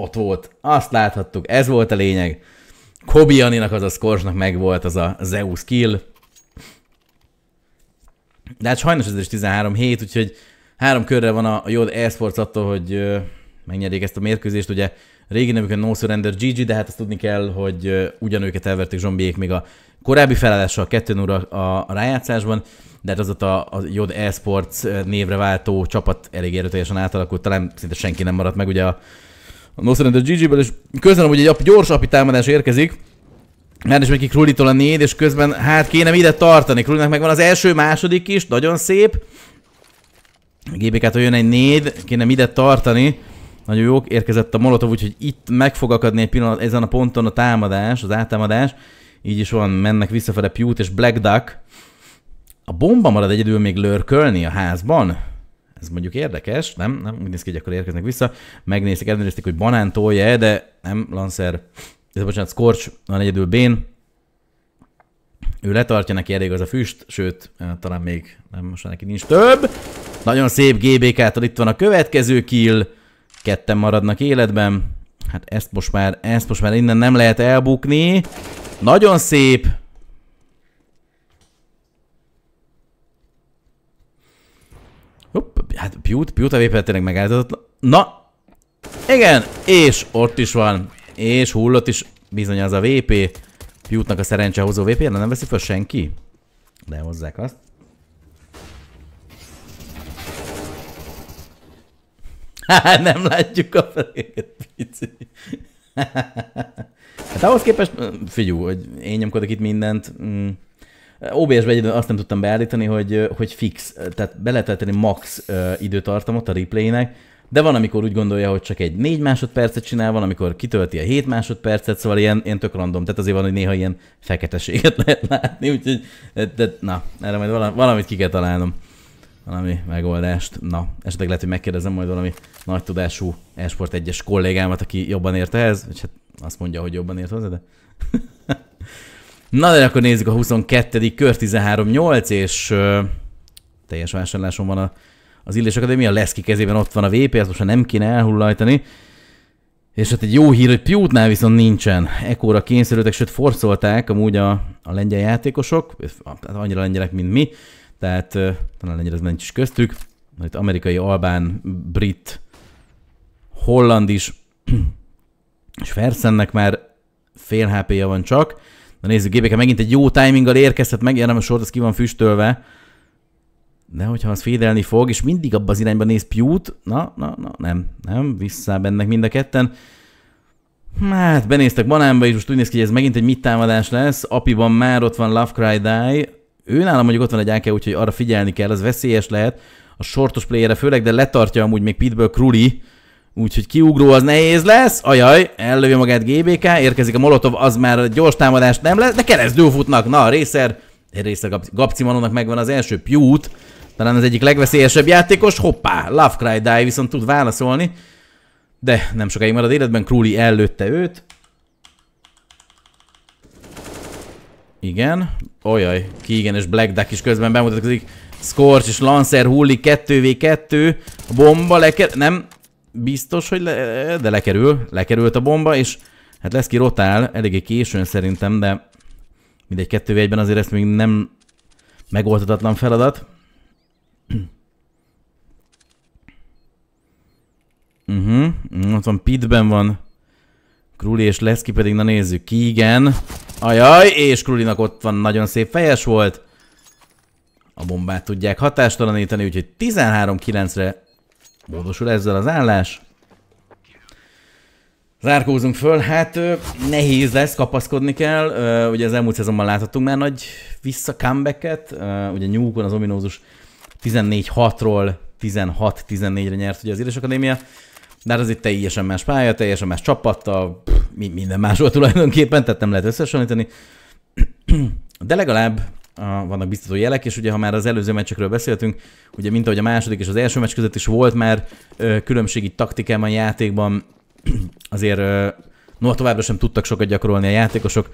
ott volt, azt láthattuk, ez volt a lényeg. a azaz Korsnak volt az a Zeus kill. De hát sajnos ez is 13 hét, úgyhogy három körre van a jó Esports attól, hogy megnyerjék ezt a mérkőzést. Ugye régi nevükön No Surrender GG, de hát azt tudni kell, hogy ugyanőket elverték zombiék még a korábbi felállással 2 0 a rájátszásban, de hát a, a Jod Esports névre váltó csapat elég erőteljesen átalakult, talán szinte senki nem maradt meg, ugye a a No Surrender GG-ből, és közben hogy egy ap gyors api támadás érkezik. Mert is megy ki Krulitól a négy, és közben hát kéne ide tartani. Krulinak megvan az első, második is, nagyon szép. GBK-tól jön egy négy, kéne ide tartani. Nagyon jó, érkezett a Molotov, úgyhogy itt meg fog akadni egy pillanat ezen a ponton a támadás, az átámadás. Így is van, mennek visszafele Pewt és Black Duck. A bomba marad egyedül még lörkölni a házban? Ez mondjuk érdekes, nem? Nem úgy néz ki, hogy akkor érkeznek vissza. Megnézték, ellenőrizték, hogy banán tolja de nem Lancer, ez bocsánat, Scorch van egyedül Bén. Ő letartja neki elég az a füst, sőt, eh, talán még nem most neki nincs több. Nagyon szép GBK-tól itt van a következő kill. Ketten maradnak életben. Hát ezt most már, ezt most már innen nem lehet elbukni. Nagyon szép, Hát Pewt, Pewt a vépet tényleg megállított. Na! Igen! És ott is van. És hullott is bizony az a VP. Pewtnak a szerencsehozó VP, de nem veszi fel senki. De hozzák azt. nem látjuk a feléket, pici. Hát ahhoz képest, figyú, hogy én nyomkodok itt mindent. Mm. OBS-be egyedül azt nem tudtam beállítani, hogy, hogy fix, tehát be lehet tenni max időtartamot a replaynek, de van, amikor úgy gondolja, hogy csak egy 4 másodpercet csinál, van, amikor kitölti a 7 másodpercet, szóval ilyen, ilyen tök random. Tehát azért van, hogy néha ilyen feketeséget [laughs] lehet látni, úgyhogy de, de, na, erre majd valami, valamit ki kell találnom. Valami megoldást. Na, esetleg lehet, hogy megkérdezem majd valami nagy tudású esport egyes kollégámat, aki jobban ért ehhez, és hát azt mondja, hogy jobban ért hozzá, de... [laughs] Na de akkor nézzük a 22. kör 13-8, és ö, teljes vásárláson van a, az Illés Akadémia, Leszki kezében ott van a VP, ezt most már nem kéne elhullajtani. És hát egy jó hír, hogy Piútnál viszont nincsen. Ekkora kényszerültek, sőt forszolták, amúgy a, a lengyel játékosok, annyira lengyelek, mint mi, tehát ö, talán lengyel ez nincs is köztük. Itt amerikai, albán, brit, holland is, [clears throat] és Fersennek már fél hp -ja van csak, Na nézzük, GBK megint egy jó timinggal érkezhet meg, nem a sort, az ki van füstölve. De hogyha az fédelni fog, és mindig abban az irányban néz Piút, na, na, na, nem, nem, vissza bennek mind a ketten. Hát, benéztek banánba, és most úgy néz ki, hogy ez megint egy támadás lesz. Apiban már ott van Love Cry Die. Ő nálam mondjuk ott van egy AK, úgyhogy arra figyelni kell, az veszélyes lehet. A sortos playerre főleg, de letartja amúgy még Pitből Krulli. Úgyhogy kiugró az nehéz lesz. Ajaj, ellövi magát GBK, érkezik a Molotov, az már gyors támadást nem lesz, de keresztül futnak. Na, a része Gapci manónak megvan az első Pewt, talán az egyik legveszélyesebb játékos. Hoppá, Love Cry Die viszont tud válaszolni, de nem sokáig marad életben, Crowley előtte őt. Igen, ojaj, ki igen, és Black Duck is közben bemutatkozik. Scorch és Lancer hullik 2v2, a bomba leker... Nem, biztos, hogy le, de lekerül, lekerült a bomba, és hát lesz ki rotál, eléggé későn szerintem, de mindegy kettő egyben azért ezt még nem megoldhatatlan feladat. Uh-huh. Ott van pitben van. Kruli és Leszki pedig, na nézzük ki, igen. Ajaj, és Krulinak ott van, nagyon szép fejes volt. A bombát tudják hatástalanítani, úgyhogy 13-9-re Módosul ezzel az állás. Zárkózunk föl, hát nehéz lesz, kapaszkodni kell. Ugye az elmúlt szezonban láthattunk már nagy vissza comebacket. Ugye nyúkon az ominózus 14-6-ról 16-14-re nyert ugye az Írás Akadémia, de hát az itt teljesen más pálya, teljesen más csapattal, pff, minden volt tulajdonképpen, tehát nem lehet összehasonlítani. [clears throat] De legalább vannak biztató jelek, és ugye ha már az előző meccsekről beszéltünk, ugye mint ahogy a második és az első meccs között is volt már különbség itt taktikában, játékban, [clears throat] azért noha továbbra sem tudtak sokat gyakorolni a játékosok,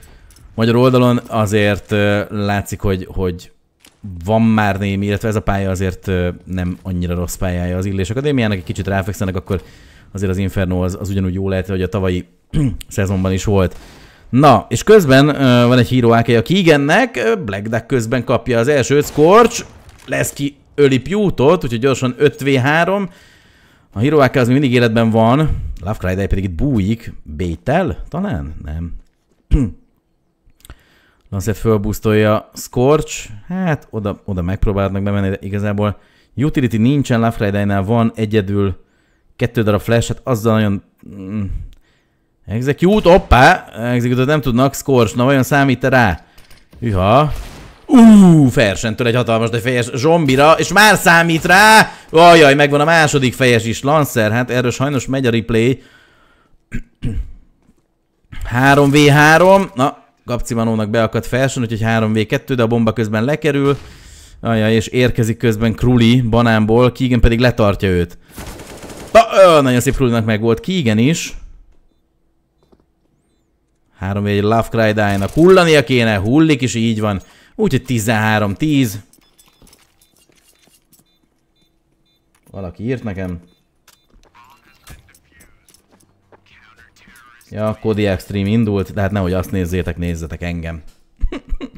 magyar oldalon azért látszik, hogy, hogy van már némi, illetve ez a pálya azért nem annyira rossz pályája az Illés Akadémiának, egy kicsit ráfekszenek, akkor azért az Inferno az, az ugyanúgy jó lehet, hogy a tavalyi [clears throat] szezonban is volt. Na, és közben uh, van egy híró a aki igennek, Black Duck közben kapja az első Scorch, lesz ki öli Pewtot, úgyhogy gyorsan 5v3. A híró az még mindig életben van, Love Cry pedig itt bújik, Bétel? Talán? Nem. [clears throat] Lancet fölbusztolja Scorch, hát oda, oda megpróbálnak bemenni, de igazából utility nincsen, Love van egyedül kettő darab flash, hát azzal nagyon mm, Execute, oppá! Execute nem tudnak, Scorch, na vajon számít -e rá? Hüha. Ú, fersentől egy hatalmas, de fejes zombira, és már számít rá! Ajaj, megvan a második fejes is, Lancer, hát erről sajnos megy a replay. 3v3, na, Gapcimanónak beakadt felsen, úgyhogy 3v2, de a bomba közben lekerül. Ajaj, és érkezik közben Krulli banánból, Keegan pedig letartja őt. ö, nagyon szép Krulinak meg volt Keegan is. 3 egy Love Cry Die-nak hullania kéne, hullik is így van. Úgyhogy 13-10. Valaki írt nekem. Ja, Kodiak stream indult, de hát nehogy azt nézzétek, nézzetek engem. [laughs]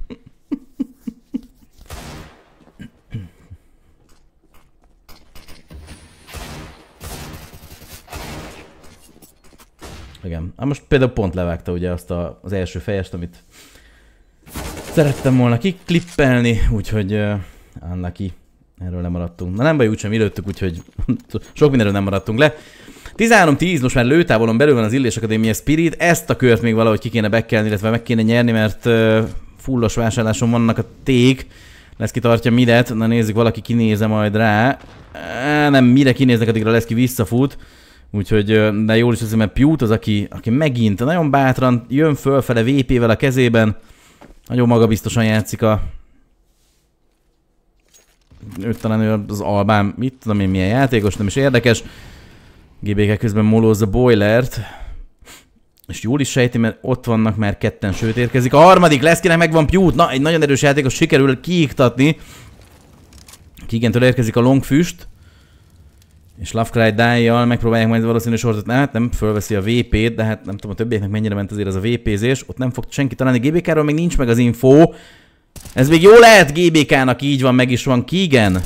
Igen. Hát most például pont levágta ugye azt a, az első fejest, amit szerettem volna kiklippelni, úgyhogy uh, hát unlucky. Erről nem maradtunk. Na nem baj, úgysem illőttük, úgyhogy [laughs] sok mindenről nem maradtunk le. 13-10, most már lőtávolon belül van az Illés Akadémia Spirit. Ezt a kört még valahogy ki kéne bekelni, illetve meg kéne nyerni, mert uh, fullos vásárláson vannak a ték. lesz tartja midet. Na nézzük, valaki kinéze majd rá. Nem, mire kinéznek, addigra ki visszafut. Úgyhogy, de jól is azért, mert piút az, aki, aki megint nagyon bátran jön fölfele VP-vel a kezében, nagyon magabiztosan játszik a... Ő talán az Albán, mit tudom én milyen játékos, nem is érdekes. GBK közben molózza Boilert. És jól is sejti, mert ott vannak már ketten, sőt érkezik. A harmadik lesz, kinek megvan piút. Na, egy nagyon erős játékos sikerül kiiktatni. Kigentől érkezik a longfüst és Lovecry Dial megpróbálják majd valószínű nem, hát nem fölveszi a VP-t, de hát nem tudom, a többieknek mennyire ment azért az a VP-zés, ott nem fog senki találni, GBK-ról még nincs meg az info, ez még jó lehet GBK-nak, így van, meg is van Keegan.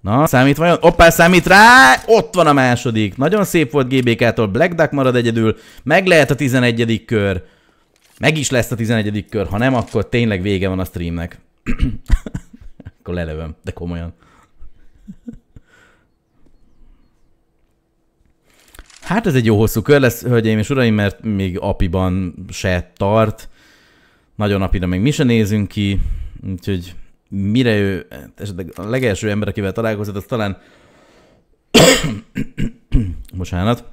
Na, számít vajon? Oppá, számít rá! Ott van a második. Nagyon szép volt GBK-tól, Black Duck marad egyedül, meg lehet a 11. kör. Meg is lesz a 11. kör, ha nem, akkor tényleg vége van a streamnek. [coughs] akkor lelövöm, de komolyan. Hát ez egy jó hosszú kör lesz, hölgyeim és uraim, mert még apiban se tart. Nagyon apira még mi se nézünk ki, úgyhogy mire ő, hát esetleg a legelső ember, akivel találkozott, az talán [coughs] bocsánat,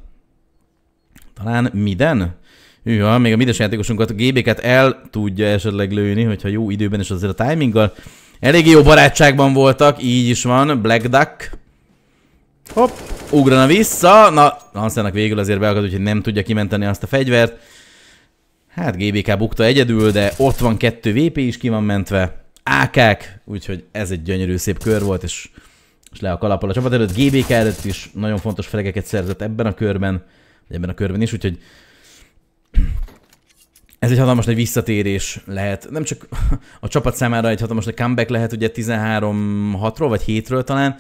talán Miden? Hűha, még a Mides játékosunkat, a GB-ket el tudja esetleg lőni, hogyha jó időben és azért a timinggal. Eléggé jó barátságban voltak, így is van, Black Duck. Hopp, ugrana vissza. Na, Hansennek végül azért beakad, úgyhogy nem tudja kimenteni azt a fegyvert. Hát GBK bukta egyedül, de ott van kettő VP is ki van mentve. AK-k, úgyhogy ez egy gyönyörű szép kör volt, és, és le a kalapol a csapat előtt. GBK előtt is nagyon fontos fregeket szerzett ebben a körben, ebben a körben is, úgyhogy ez egy hatalmas nagy visszatérés lehet. Nem csak a csapat számára egy hatalmas nagy comeback lehet, ugye 13-6-ról vagy 7-ről talán,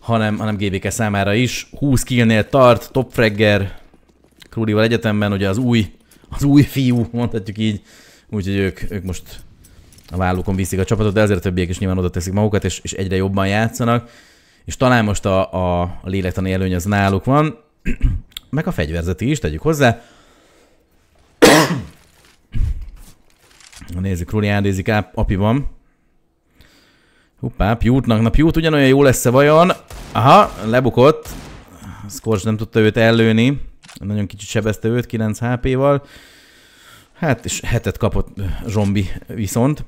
hanem, hanem GBK számára is. 20 killnél tart, Top Fragger, Krudival egyetemben, ugye az új, az új fiú, [laughs] mondhatjuk így, úgyhogy ők, ők most a vállukon viszik a csapatot, de azért a többiek is nyilván oda teszik magukat, és, és egyre jobban játszanak, és talán most a, a, lélektani előny az náluk van, [clears throat] meg a fegyverzeti is, tegyük hozzá. [coughs] Nézzük, Ruli áldézik, api van. Hoppá, piútnak, Na piút ugyanolyan jó lesz-e vajon? Aha, lebukott. Scorch nem tudta őt ellőni. Nagyon kicsit sebezte őt, 9 HP-val. Hát, és hetet kapott zombi viszont.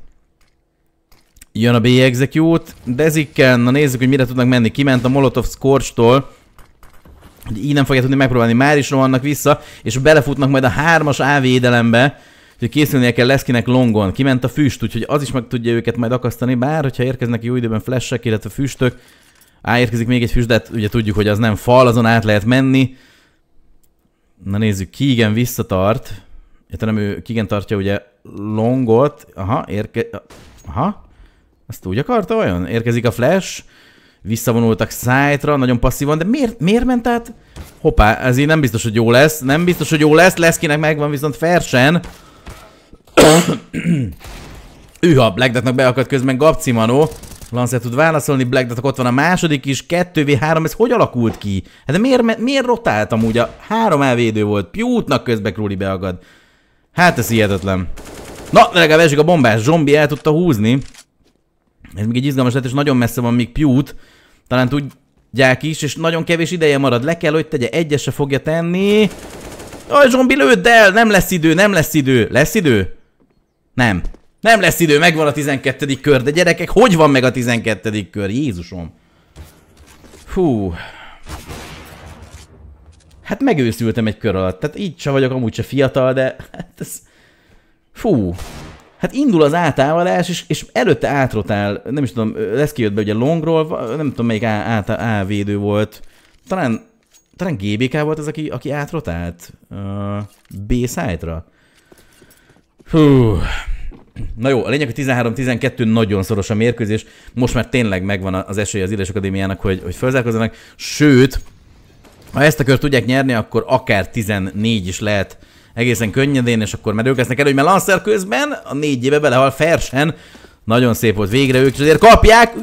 Jön a B-execute. Dezikken, na nézzük, hogy mire tudnak menni. Kiment a Molotov Scorch-tól. Így nem fogja tudni megpróbálni. Már is rohannak vissza, és belefutnak majd a hármas A védelembe. Úgyhogy készülnie kell Leszkinek longon. Kiment a füst, úgyhogy az is meg tudja őket majd akasztani, bár hogyha érkeznek jó időben flessek, illetve füstök, á, érkezik még egy füst, de ugye tudjuk, hogy az nem fal, azon át lehet menni. Na nézzük, ki igen visszatart. Értelem, ő igen tartja ugye longot. Aha, érke... Aha. Azt úgy akarta olyan. Érkezik a flash. Visszavonultak szájtra, nagyon passzívan, de miért, miért ment át? Hoppá, ez így nem biztos, hogy jó lesz. Nem biztos, hogy jó lesz. Leszkinek megvan viszont fersen. [coughs] Üha, Black beakadt közben Gabci Manó. tud válaszolni, Black Duck ott van a második is, 2v3, ez hogy alakult ki? Hát miért, miért rotált amúgy? A három elvédő volt, Pewtnak közben Kruli beakad. Hát ez hihetetlen. Na, legalább esik a bombás, zombi el tudta húzni. Ez még egy izgalmas lett, és nagyon messze van még Pewt. Talán tudják is, és nagyon kevés ideje marad. Le kell, hogy tegye, egyes se fogja tenni. Aj, zombi lőd el, nem lesz idő, nem lesz idő. Lesz idő? Nem. Nem lesz idő, megvan a 12. kör, de gyerekek, hogy van meg a 12. kör? Jézusom. Hú. Hát megőszültem egy kör alatt, tehát így se vagyok amúgy se fiatal, de hát ez... Fú. Hát indul az átállás, és, és előtte átrotál, nem is tudom, lesz kijött be ugye longról, nem tudom melyik á, á, védő volt. Talán, talán GBK volt az, aki, aki átrotált uh, B-site-ra. Hú. Na jó, a lényeg, hogy 13-12 nagyon szoros a mérkőzés. Most már tényleg megvan az esélye az Illés Akadémiának, hogy, hogy felzárkozzanak. Sőt, ha ezt a kört tudják nyerni, akkor akár 14 is lehet egészen könnyedén, és akkor már ők lesznek elő, hogy már Lancer közben a éve belehal Fersen. Nagyon szép volt végre, ők is azért kapják.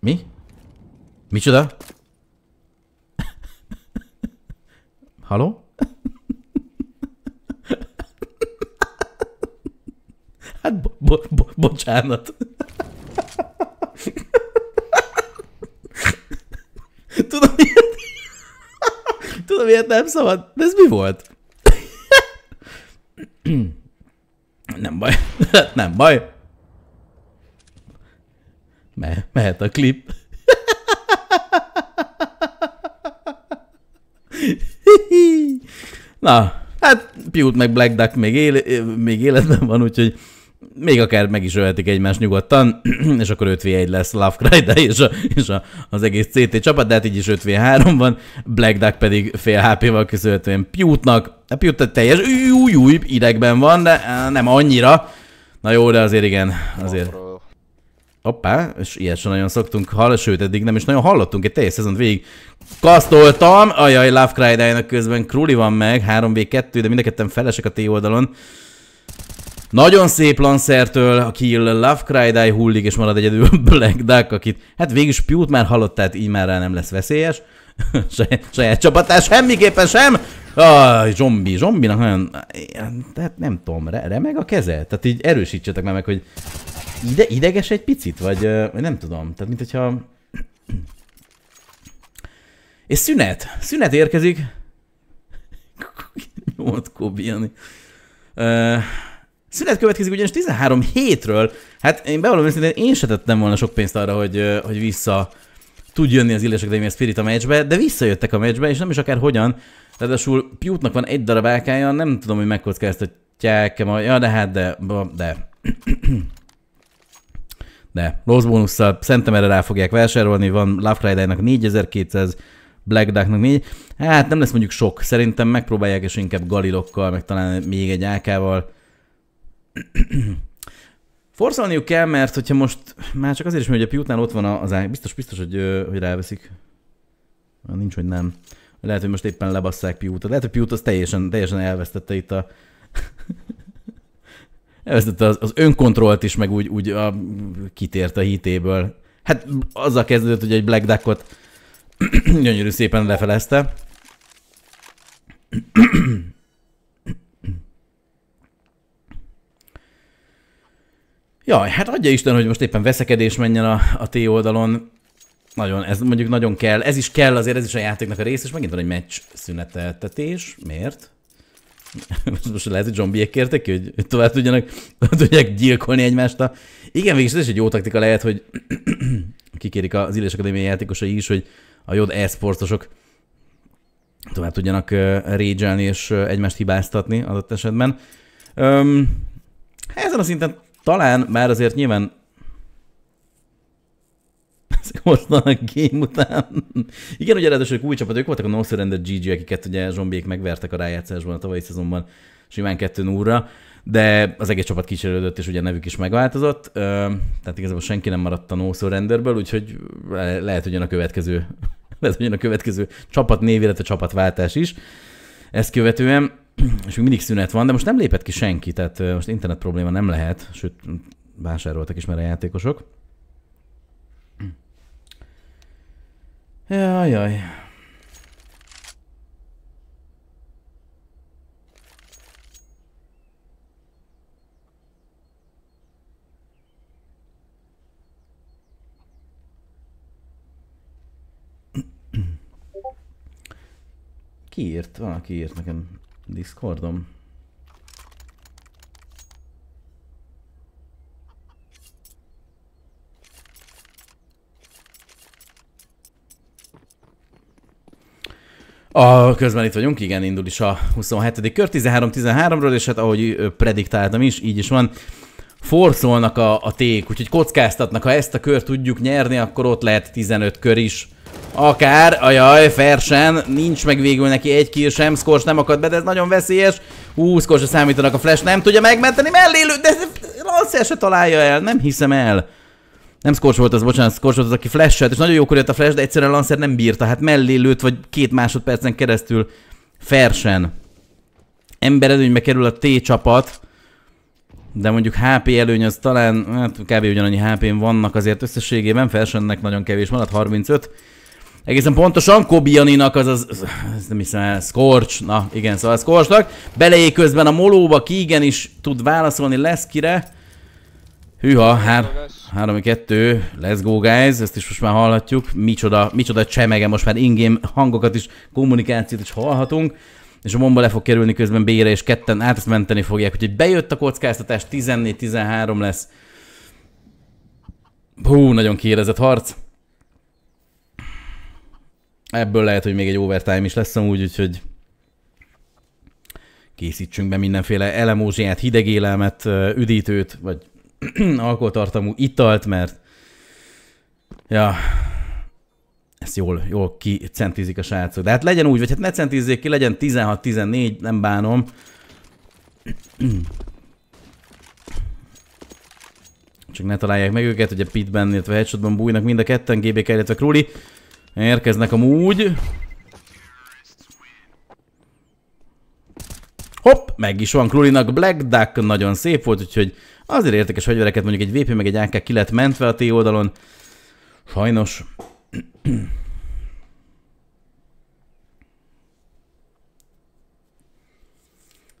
Mi? Micsoda? [laughs] Haló? bo- bo- bocsánat. Tudom, ilyet... Tudom, ilyet nem szabad. De ez mi volt? Nem baj. Nem baj. Me- mehet a klip. Na, hát Piút meg Black Duck még, él- még életben van, úgyhogy még akár meg is ölhetik egymást nyugodtan, [clears throat] és akkor 5v1 lesz Lovecry, és, a, és a, az egész CT csapat, de hát így is 5v3 van, Black Duck pedig fél HP-val köszönhetően Pewtnak, a Pewt teljes új, új idegben van, de eh, nem annyira, na jó, de azért igen, azért. Hoppá, és ilyet sem nagyon szoktunk hallani, sőt, eddig nem is nagyon hallottunk egy teljes szezont végig. Kasztoltam, ajaj, Cry közben Krulli van meg, 3v2, de mind a ketten felesek a T oldalon. Nagyon szép Lancertől, a Kill Love Cry Die hullik, és marad egyedül Black Duck, akit hát végül pew már halott, tehát így már rá nem lesz veszélyes. [laughs] saját, saját csapatás semmiképpen sem! Aj, zombi, zombinak nagyon... Tehát nem tudom, remeg a keze? Tehát így erősítsetek már meg, hogy ide ideges egy picit, vagy nem tudom. Tehát mint hogyha... És szünet! Szünet érkezik! [laughs] Nyomot kóbíjani. Szünet következik ugyanis 13 hétről. Hát én bevallom hogy én se tettem volna sok pénzt arra, hogy, hogy vissza tud jönni az Illés Akadémia Spirit a meccsbe, de visszajöttek a meccsbe, és nem is akár hogyan. Ráadásul piútnak van egy darab ákája, nem tudom, hogy megkockáztatják-e majd. Ja, de hát, de, de. [clears throat] de, rossz bónusszal szerintem erre rá fogják vásárolni, van Love Friday-nak 4200, Black Duck-nak 4, hát nem lesz mondjuk sok, szerintem megpróbálják és inkább Galilokkal, meg talán még egy ákával. val Forszolniuk kell, mert hogyha most már csak azért is, mert hogy a piútnál ott van az ág, biztos, biztos, hogy, hogy ráveszik. Nincs, hogy nem. Lehet, hogy most éppen lebasszák piútot. Lehet, hogy piút az teljesen, teljesen elvesztette itt a... [laughs] elvesztette az, az önkontrollt is, meg úgy, úgy a, kitért a hitéből. Hát azzal kezdődött, hogy egy Black Duckot [clears throat] gyönyörű szépen lefelezte. [clears throat] Jaj, hát adja Isten, hogy most éppen veszekedés menjen a, a T oldalon. Nagyon, ez mondjuk nagyon kell. Ez is kell azért, ez is a játéknak a rész, és megint van egy meccs szüneteltetés. Miért? [laughs] Most most lehet, hogy zombiek kértek ki, hogy tovább tudjanak, [laughs] tudják gyilkolni egymást. A... Igen, végig ez is egy jó taktika lehet, hogy [clears throat] kikérik az Illés Akadémia játékosai is, hogy a jó e-sportosok tovább tudjanak rédzselni és egymást hibáztatni adott esetben. Um, ezen a szinten talán már azért nyilván [laughs] a game után. Igen, ugye ráadásul új csapat, ők voltak a No Surrender GG, akiket ugye zombiék megvertek a rájátszásban a tavalyi szezonban simán 2 0 de az egész csapat kicserődött, és ugye nevük is megváltozott, tehát igazából senki nem maradt a No Surrender-ből, úgyhogy lehet, hogy jön a következő, [laughs] lehet, hogy jön a következő csapat név, illetve csapatváltás is ezt követően és még mindig szünet van, de most nem lépett ki senki, tehát most internet probléma nem lehet, sőt, vásároltak is már a játékosok. Jaj, jaj. Ki írt? Valaki írt nekem Discordom? A, közben itt vagyunk, igen, indul is a 27. kör, 13-13-ról, és hát ahogy prediktáltam is, így is van, forszolnak a, a ték, úgyhogy kockáztatnak, ha ezt a kört tudjuk nyerni, akkor ott lehet 15 kör is, Akár, ajaj, Fersen, nincs meg végül neki egy kill sem, Skors nem akad be, de ez nagyon veszélyes. Hú, a számítanak a Flash, nem tudja megmenteni, mellélő, de Lancer se találja el, nem hiszem el. Nem Skors volt az, bocsánat, Skors volt az, aki flash és nagyon jókor jött a Flash, de egyszerűen Lancer nem bírta, hát mellé lőtt, vagy két másodpercen keresztül Fersen. Ember előnybe kerül a T csapat, de mondjuk HP előny az talán, hát kb. ugyanannyi HP-n vannak azért összességében, Fersennek nagyon kevés maradt, 35 egészen pontosan Kobianinak, azaz, az, az, nem hiszem, Scorch, na igen, szóval Scorchnak, belejé közben a molóba, ki igenis tud válaszolni lesz kire? Hűha, 3-2, let's go guys, ezt is most már hallhatjuk, micsoda, micsoda csemege, most már ingém hangokat is, kommunikációt is hallhatunk, és a bomba le fog kerülni közben B-re, és ketten át ezt menteni fogják, úgyhogy bejött a kockáztatás, 14-13 lesz. Hú, nagyon kiérezett harc ebből lehet, hogy még egy overtime is lesz amúgy, úgyhogy készítsünk be mindenféle elemózsiát, hidegélelmet, üdítőt, vagy [clears throat] alkoholtartalmú italt, mert ja, ezt jól, jól kicentizik a srácok. De hát legyen úgy, vagy hát ne centizzék ki, legyen 16-14, nem bánom. Csak ne találják meg őket, ugye pitben, illetve headshotban bújnak mind a ketten, GBK, illetve Kruli. Érkeznek amúgy. Hopp, meg is van Klulinak Black Duck, nagyon szép volt, úgyhogy azért értékes fegyvereket, mondjuk egy VP meg egy AK ki lett mentve a T oldalon. Sajnos.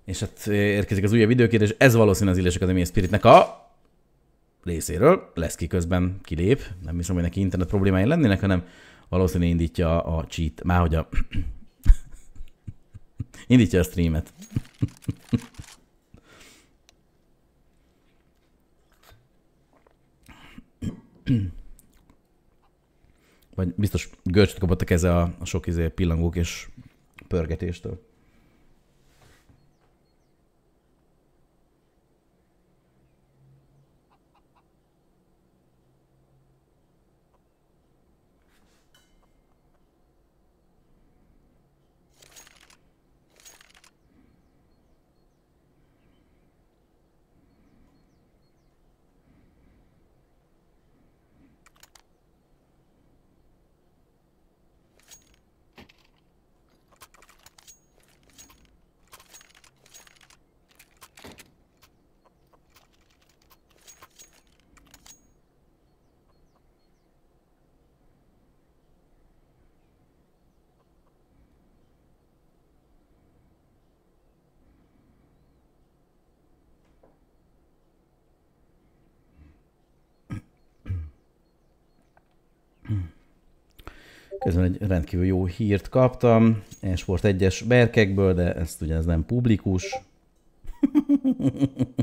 És hát érkezik az újabb időkérdés, ez valószínűleg az Illés Akadémia Spiritnek a részéről. Lesz ki közben kilép, nem hiszem, hogy neki internet problémái lennének, hanem valószínűleg indítja a cheat, már hogy a... [coughs] indítja a streamet. Vagy biztos görcsöt kapott a keze a, a sok izé pillangók és pörgetéstől. rendkívül jó hírt kaptam, és volt egyes berkekből, de ezt ugye ez nem publikus. [laughs]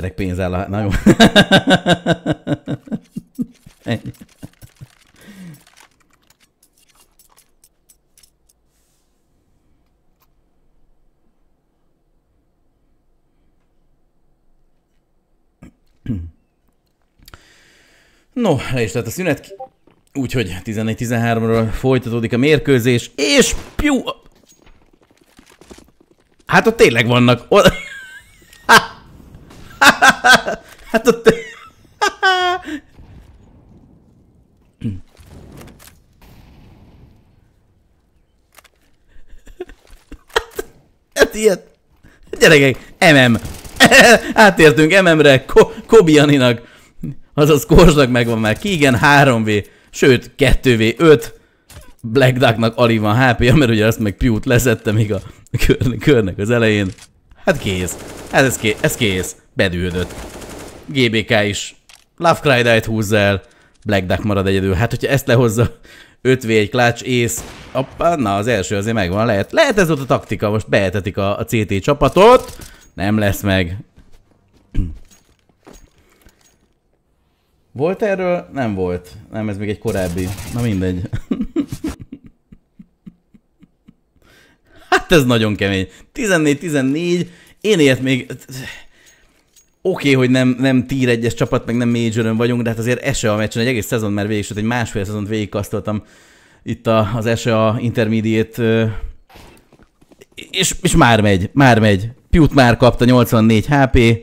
rengeteg pénz áll a... Na jó. No, le is lett a szünet, úgyhogy 14-13-ról folytatódik a mérkőzés, és piu! Hát ott tényleg vannak, Oda... Hát ott... Hát ilyet. Gyerekek, MM. Átértünk MM-re, Ko Kobianinak, azaz Korsnak megvan már. Kigen 3V, sőt 2V5. Black Ducknak alig van hp -ja, mert ugye azt meg Pew-t leszette még a kör körnek az elején. Hát kész. Hát ez, ké ez kész. Bedűlődött. GBK is Love Cry t húzza el, Black Duck marad egyedül. Hát, hogyha ezt lehozza 5 [laughs] v klács, ész, Appa, na az első azért megvan, lehet. Lehet ez ott a taktika, most behetetik a, a CT csapatot. Nem lesz meg. [clears throat] Volt erről? Nem volt. Nem, ez még egy korábbi. Na mindegy. [laughs] hát ez nagyon kemény. 14-14. Én ilyet még oké, okay, hogy nem, nem tier egyes csapat, meg nem major vagyunk, de hát azért a, meccsen egy egész szezon mert végig, egy másfél szezont végigkasztoltam itt a, az a intermediate és, és már megy, már megy. Piut már kapta 84 HP.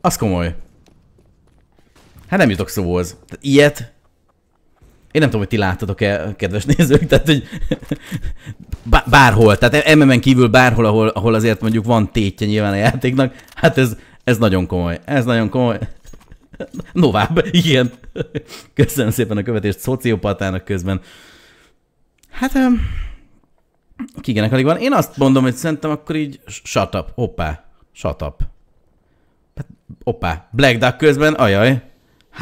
Az komoly. Hát nem jutok szóhoz. Ilyet én nem tudom, hogy ti láttatok-e, kedves nézők, tehát hogy [laughs] bárhol, tehát MMM kívül bárhol, ahol, ahol azért mondjuk van tétje nyilván a játéknak, hát ez, ez nagyon komoly, ez nagyon komoly. [laughs] Novább, igen. [laughs] Köszönöm szépen a követést szociopatának közben. Hát, um, kigenek alig van. Én azt mondom, hogy szerintem akkor így shut up, hoppá, shut up. Hát, hoppá, Black Duck közben, ajaj.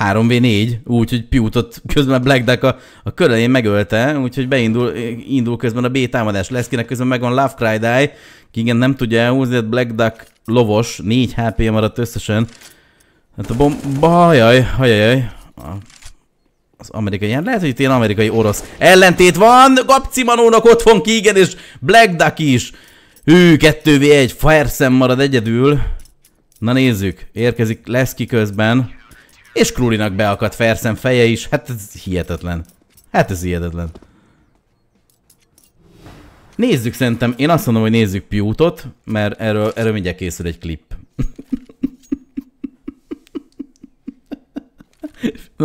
3v4, úgyhogy piútot közben Black Duck a, a körülén megölte, úgyhogy beindul indul közben a B támadás. Leszkinek közben megvan Love Cry Die, igen nem tudja elhúzni, a Black Duck lovos, 4 hp maradt összesen. Hát a bomba, hajaj, hajaj, az amerikai, hát lehet, hogy itt ilyen amerikai orosz ellentét van, Gapcimanónak ott van ki, igen, és Black Duck is. Hű, 2v1, Firesem marad egyedül. Na nézzük, érkezik Leszki közben. És Krulinak beakadt Fersen feje is. Hát ez hihetetlen. Hát ez hihetetlen. Nézzük szerintem, én azt mondom, hogy nézzük piútot, mert erről, erről mindjárt készül egy klip. [laughs]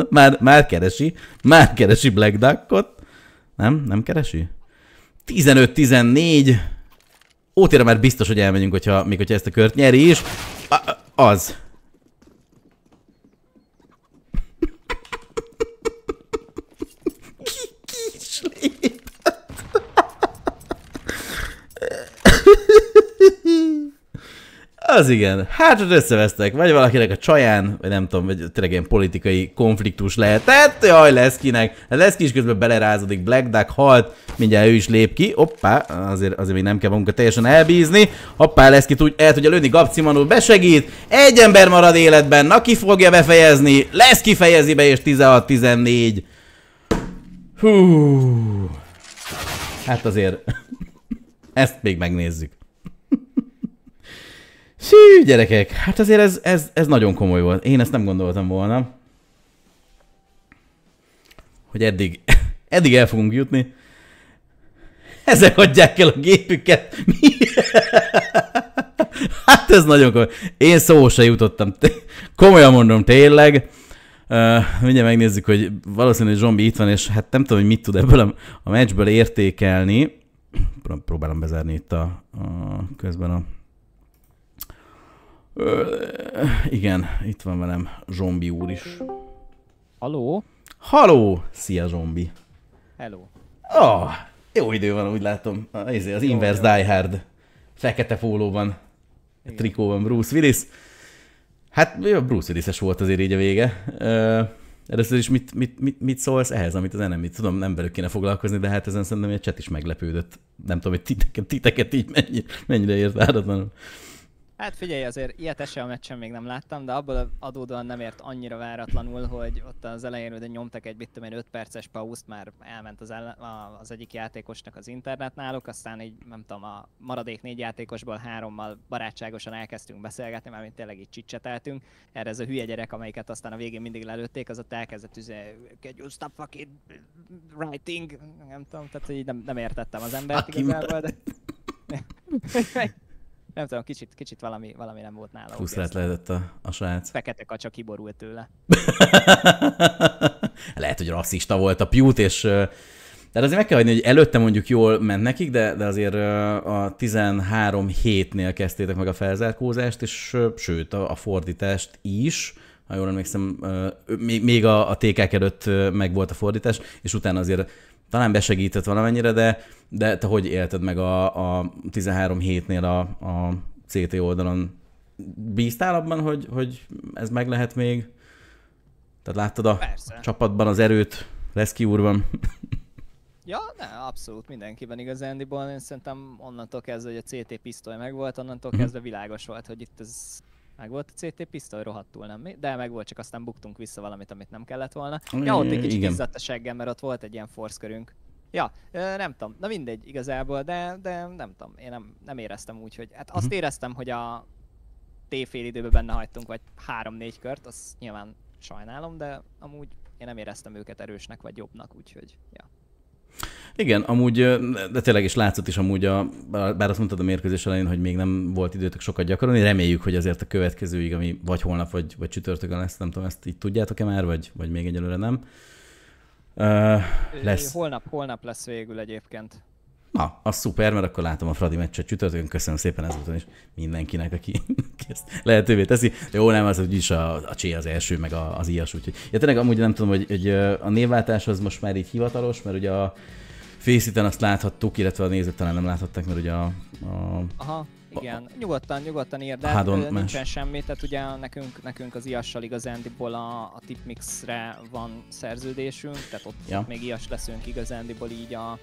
már, már keresi, már keresi Black Duckot. Nem? Nem keresi? 15-14. Ótéra már biztos, hogy elmegyünk, hogyha, még hogyha ezt a kört nyeri is. A, az. Az igen. Hát hogy összevesztek, vagy valakinek a csaján, vagy nem tudom, vagy tényleg ilyen politikai konfliktus lehetett. Jaj, lesz kinek. Lesz ki is közben belerázódik. Black Duck halt, mindjárt ő is lép ki. Hoppá, azért, azért még nem kell magunkat teljesen elbízni. Hoppá, lesz ki tudja, el tudja lőni, Gabcimanó besegít. Egy ember marad életben, na ki fogja befejezni. Lesz kifejezi be, és 16-14. Hú. Hát azért [laughs] ezt még megnézzük. Sű, gyerekek, hát azért ez, ez, ez nagyon komoly volt. Én ezt nem gondoltam volna, hogy eddig, [laughs] eddig el fogunk jutni. Ezek adják el a gépüket. Mi? [laughs] Hát ez nagyon komoly. Én szó se jutottam. Komolyan mondom, tényleg. Uh, mindjárt megnézzük, hogy valószínűleg Zsombi itt van, és hát nem tudom, hogy mit tud ebből a, a meccsből értékelni. Próbálom bezárni itt a, a közben a Ö, igen, itt van velem Zsombi úr is. Haló? Haló! Szia Zsombi! Hello! Oh, jó idő van, úgy látom. Ez az Inverse jó. Die Hard. Fekete fólóban. igen. trikóban Bruce Willis. Hát Bruce Willis-es volt azért így a vége. először is mit, mit, mit, mit szólsz ehhez, amit az enemy Tudom, nem velük kéne foglalkozni, de hát ezen szerintem egy chat is meglepődött. Nem tudom, hogy titeket, titeket így mennyi, mennyire ért áratlanul. Hát figyelj, azért ilyet ese a meccsen még nem láttam, de abból adódóan nem ért annyira váratlanul, hogy ott az elején hogy nyomtak egy, bittem egy 5 perces pauszt, már elment az, a- az egyik játékosnak az internet náluk, aztán így, nem tudom, a maradék négy játékosból hárommal barátságosan elkezdtünk beszélgetni, már mint tényleg így csicseteltünk. Erre ez a hülye gyerek, amelyiket aztán a végén mindig lelőtték, az ott elkezdett üze, can you stop fucking writing? Nem tudom, tehát így nem, nem értettem az embert Aki igazából, de... [laughs] [laughs] nem tudom, kicsit, kicsit valami, valami nem volt nála. lehet lehetett a, a srác. Fekete kacsa kiborult tőle. [laughs] Lehet, hogy rasszista volt a piút és de azért meg kell hagyni, hogy előtte mondjuk jól ment nekik, de, de azért a 13 hétnél kezdtétek meg a felzárkózást, és sőt, a, a fordítást is ha jól emlékszem, még a, a TK előtt meg volt a fordítás, és utána azért talán besegített valamennyire, de, de te hogy élted meg a, a 13 hétnél a, a CT oldalon? Bíztál abban, hogy, hogy ez meg lehet még? Tehát láttad a Persze. csapatban az erőt lesz úrban? [laughs] ja, ne, abszolút mindenkiben igazándiból. Én szerintem onnantól kezdve, hogy a CT pisztoly megvolt, onnantól mhm. kezdve világos volt, hogy itt ez meg volt a CT pisztoly, rohadtul nem mi, de meg volt, csak aztán buktunk vissza valamit, amit nem kellett volna. Mm, ja, ott egy mm, kicsit izzadt a seggem, mert ott volt egy ilyen force körünk. Ja, nem tudom, na mindegy igazából, de, de nem tudom, én nem, nem éreztem úgy, hogy... Hát azt mhm. éreztem, hogy a téfél időben benne hagytunk, vagy három-négy kört, azt nyilván sajnálom, de amúgy én nem éreztem őket erősnek vagy jobbnak, úgyhogy ja. Igen, amúgy, de tényleg is látszott is amúgy, a, bár azt mondtad a mérkőzés elején, hogy még nem volt időtök sokat gyakorolni, reméljük, hogy azért a következőig, ami vagy holnap, vagy, vagy csütörtökön lesz, nem tudom, ezt így tudjátok-e már, vagy, vagy még egyelőre nem? Uh, lesz. Holnap, holnap lesz végül egyébként. Na, az szuper, mert akkor látom a Fradi meccset csütörtökön. Köszönöm szépen ezúton is mindenkinek, aki [laughs] ezt lehetővé teszi. De jó, nem az, hogy is a, a Csé az első, meg a, az Ias. Úgyhogy. Ja, tényleg amúgy nem tudom, hogy, hogy a névváltás az most már így hivatalos, mert ugye a, fészíten azt láthattuk, illetve a nézők talán nem láthatták, mert ugye a... a Aha. Igen, a, nyugodtan, nyugodtan érde, nincsen más. semmi, tehát ugye nekünk, nekünk az IAS-sal igazándiból a, a Tipmixre van szerződésünk, tehát ott ja. még Ias leszünk igazándiból így a,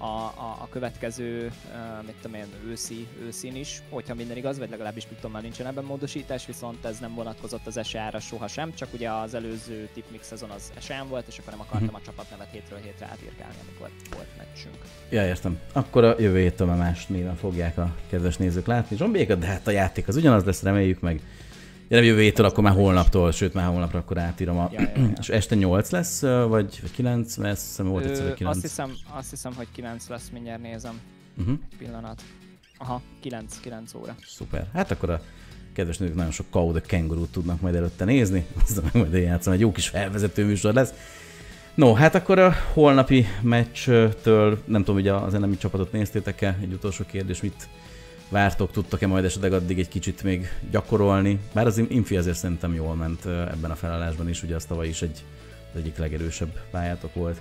a, a, a következő, uh, mit tudom én, őszi, őszín is, hogyha minden igaz, vagy legalábbis tudom, már nincsen ebben módosítás, viszont ez nem vonatkozott az SEA-ra sohasem, csak ugye az előző tipmix szezon az SEA volt, és akkor nem akartam mhm. a csapatnevet hétről hétre átírkálni, amikor volt meccsünk. Ja, értem. Akkor a jövő héttől tovább más néven fogják a kedves nézők látni. Zsombékat, de hát a játék az ugyanaz lesz, reméljük meg Ja, nem jövő héttől, akkor már holnaptól, sőt már holnapra akkor átírom a... Ja, ja, ja. este 8 lesz, vagy 9, mert azt hiszem volt egyszer 9. Azt hiszem, azt hiszem, hogy 9 lesz, mindjárt nézem. Uh-huh. pillanat. Aha, 9, 9 óra. Szuper. Hát akkor a kedves nők nagyon sok Kau the kangaroo tudnak majd előtte nézni, aztán meg majd játszom, egy jó kis felvezető műsor lesz. No, hát akkor a holnapi meccstől, nem tudom, hogy az enemi csapatot néztétek-e, egy utolsó kérdés, mit vártok, tudtak-e majd esetleg addig egy kicsit még gyakorolni. Bár az Infi azért szerintem jól ment eh, ebben a felállásban is, ugye az tavaly is egy, az egyik legerősebb pályátok volt.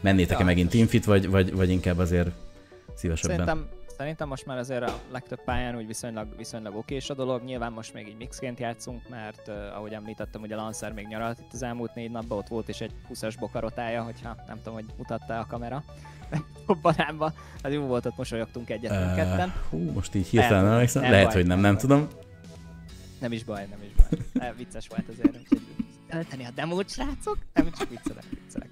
Mennétek-e ja, megint Infit, vagy, vagy, vagy inkább azért szívesebben? Szerintem, szerintem most már azért a legtöbb pályán úgy viszonylag, viszonylag és a dolog. Nyilván most még így mixként játszunk, mert uh, ahogy említettem, ugye Lancer még nyaralt itt az elmúlt négy napban, ott volt is egy 20-as bokarotája, hogyha nem tudom, hogy mutatta a kamera robbanában. [laughs] Az hát jó volt, ott mosolyogtunk egyet uh, ketten. Hú, most így hirtelen nem Nem Lehet, baj, hogy nem, nem, nem tudom. Nem is baj, nem is baj. Nem, vicces volt azért, úgyhogy a demót, srácok? Nem, csak viccelek, viccelek.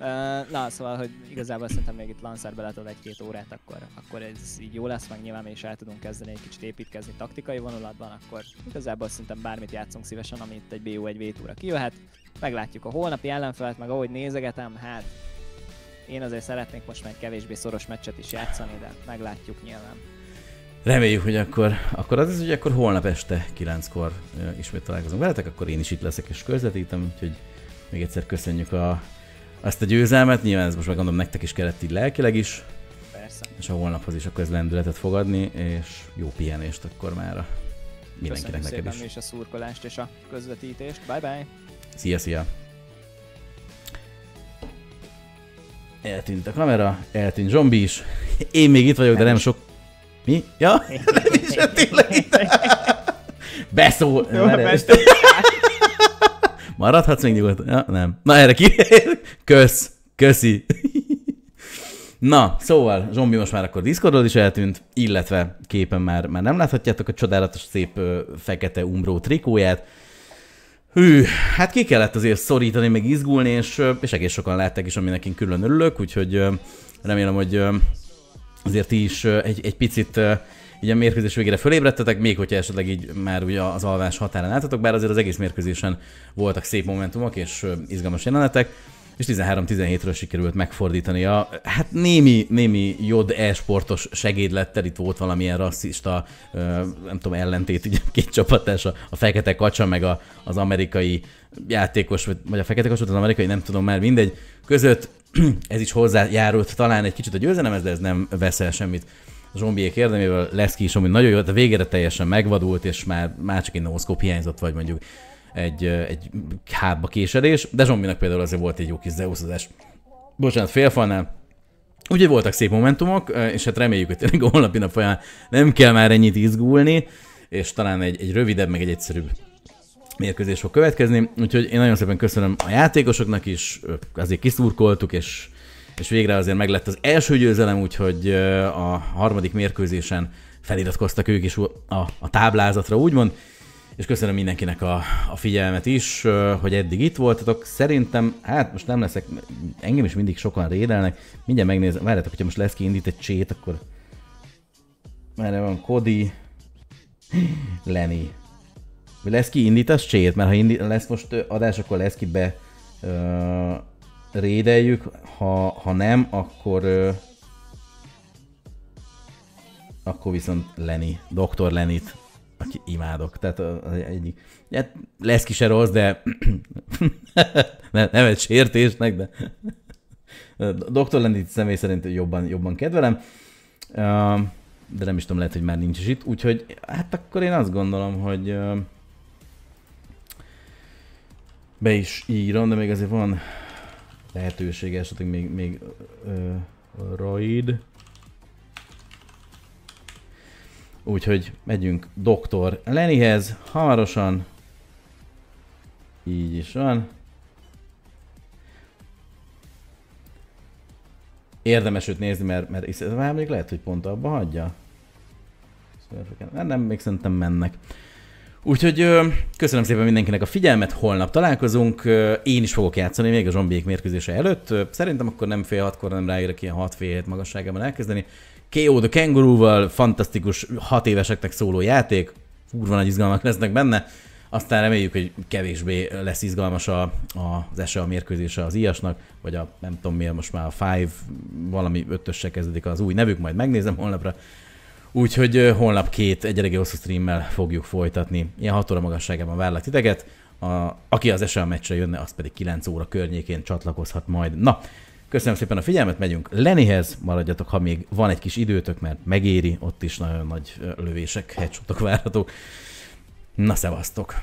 Uh, na, szóval, hogy igazából szerintem még itt Lancer beletod egy-két órát, akkor, akkor ez így jó lesz, meg nyilván mi is el tudunk kezdeni egy kicsit építkezni taktikai vonulatban, akkor igazából szerintem bármit játszunk szívesen, amit egy BO1 v kijöhet. Meglátjuk a holnapi ellenfelet, meg ahogy nézegetem, hát én azért szeretnék most már kevésbé szoros meccset is játszani, de meglátjuk nyilván. Reméljük, hogy akkor, akkor az, hogy akkor holnap este 9-kor ismét találkozunk veletek, akkor én is itt leszek és közvetítem, úgyhogy még egyszer köszönjük a, azt a győzelmet, nyilván ez most meg nektek is kellett így lelkileg is, Persze. és a holnaphoz is akkor ez lendületet fogadni, és jó pihenést akkor már mindenkinek neked is. is a szurkolást és a közvetítést, bye bye! Szia, szia! Eltűnt a kamera, eltűnt zombi is. Én még itt vagyok, de nem sok... Mi? Ja? [laughs] Nem is, tényleg itt. Beszól! Jó, hát Maradhatsz még nyugodtan? Ja, nem. Na erre ki. [laughs] Kösz. Köszi. [laughs] Na, szóval zombi most már akkor Discordról is eltűnt, illetve képen már, már nem láthatjátok a csodálatos szép fekete umbró trikóját, Hű, hát ki kellett azért szorítani, meg izgulni, és, és egész sokan látták is, aminek én külön örülök, úgyhogy remélem, hogy azért ti is egy, egy picit így a mérkőzés végére fölébredtetek, még hogyha esetleg így már ugye az alvás határán álltatok, bár azért az egész mérkőzésen voltak szép momentumok és izgalmas jelenetek és 13-17-ről sikerült a Hát némi, némi jod e-sportos segédlettel, itt volt valamilyen rasszista, nem tudom, ellentét, ugye két csapatás, a, a fekete kacsa, meg a, az amerikai játékos, vagy, vagy a fekete kacsa, az amerikai, nem tudom már, mindegy, között [clears throat] ez is hozzájárult talán egy kicsit a győzelemhez, de ez nem veszel semmit. Zsombiék érdemével lesz ki is, ami nagyon jó, de végére teljesen megvadult, és már, már csak egy noszkóp hiányzott, vagy mondjuk egy, egy hátba késedés, de Zsombinak például azért volt egy jó kis zeuszozás. Bocsánat, félfalnál. Ugye voltak szép momentumok, és hát reméljük, hogy tényleg a holnapi nap folyamán nem kell már ennyit izgulni, és talán egy, egy rövidebb, meg egy egyszerűbb mérkőzés fog következni. Úgyhogy én nagyon szépen köszönöm a játékosoknak is, azért kiszurkoltuk, és, és végre azért meglett az első győzelem, úgyhogy a harmadik mérkőzésen feliratkoztak ők is a, a táblázatra, úgymond és köszönöm mindenkinek a, a figyelmet is, hogy eddig itt voltatok. Szerintem, hát most nem leszek, engem is mindig sokan rédelnek, mindjárt megnézem, várjátok, hogyha most lesz kiindít egy csét, akkor merre van Kodi, Lenny. Lesz ki az csét? Mert ha indít, lesz most adás, akkor lesz ki be ö, rédeljük, ha, ha nem, akkor ö, akkor viszont Lenny, Dr. Lenit aki imádok. Tehát az egyik. Hát lesz kise rossz, de [clears throat] nem, egy sértésnek, de doktor lenni személy szerint jobban, jobban kedvelem. De nem is tudom, lehet, hogy már nincs is itt. Úgyhogy hát akkor én azt gondolom, hogy be is írom, de még azért van lehetősége esetleg még, még uh, Roid. Úgyhogy megyünk doktor Lenihez, hamarosan. Így is van. Érdemes őt nézni, mert, mert ez még lehet, hogy pont abba hagyja. nem, még szerintem mennek. Úgyhogy köszönöm szépen mindenkinek a figyelmet, holnap találkozunk. Én is fogok játszani még a zombiék mérkőzése előtt. Szerintem akkor nem fél hatkor, nem ráérek ilyen hat fél hét magasságában elkezdeni. KO the Kangaroo-val, fantasztikus, hat éveseknek szóló játék, kurva nagy izgalmak lesznek benne, aztán reméljük, hogy kevésbé lesz izgalmas a, a, az ese a mérkőzése az iasnak, vagy a nem tudom miért most már a Five, valami ötösse kezdődik az új nevük, majd megnézem holnapra. Úgyhogy holnap két egy hosszú streammel fogjuk folytatni. Ilyen 6 óra magasságában várlak titeket. A, aki az a meccsre jönne, az pedig 9 óra környékén csatlakozhat majd. Na, Köszönöm szépen a figyelmet, megyünk Lenihez, maradjatok, ha még van egy kis időtök, mert megéri, ott is nagyon nagy lövések, hegysutak várhatók. Na, szevasztok!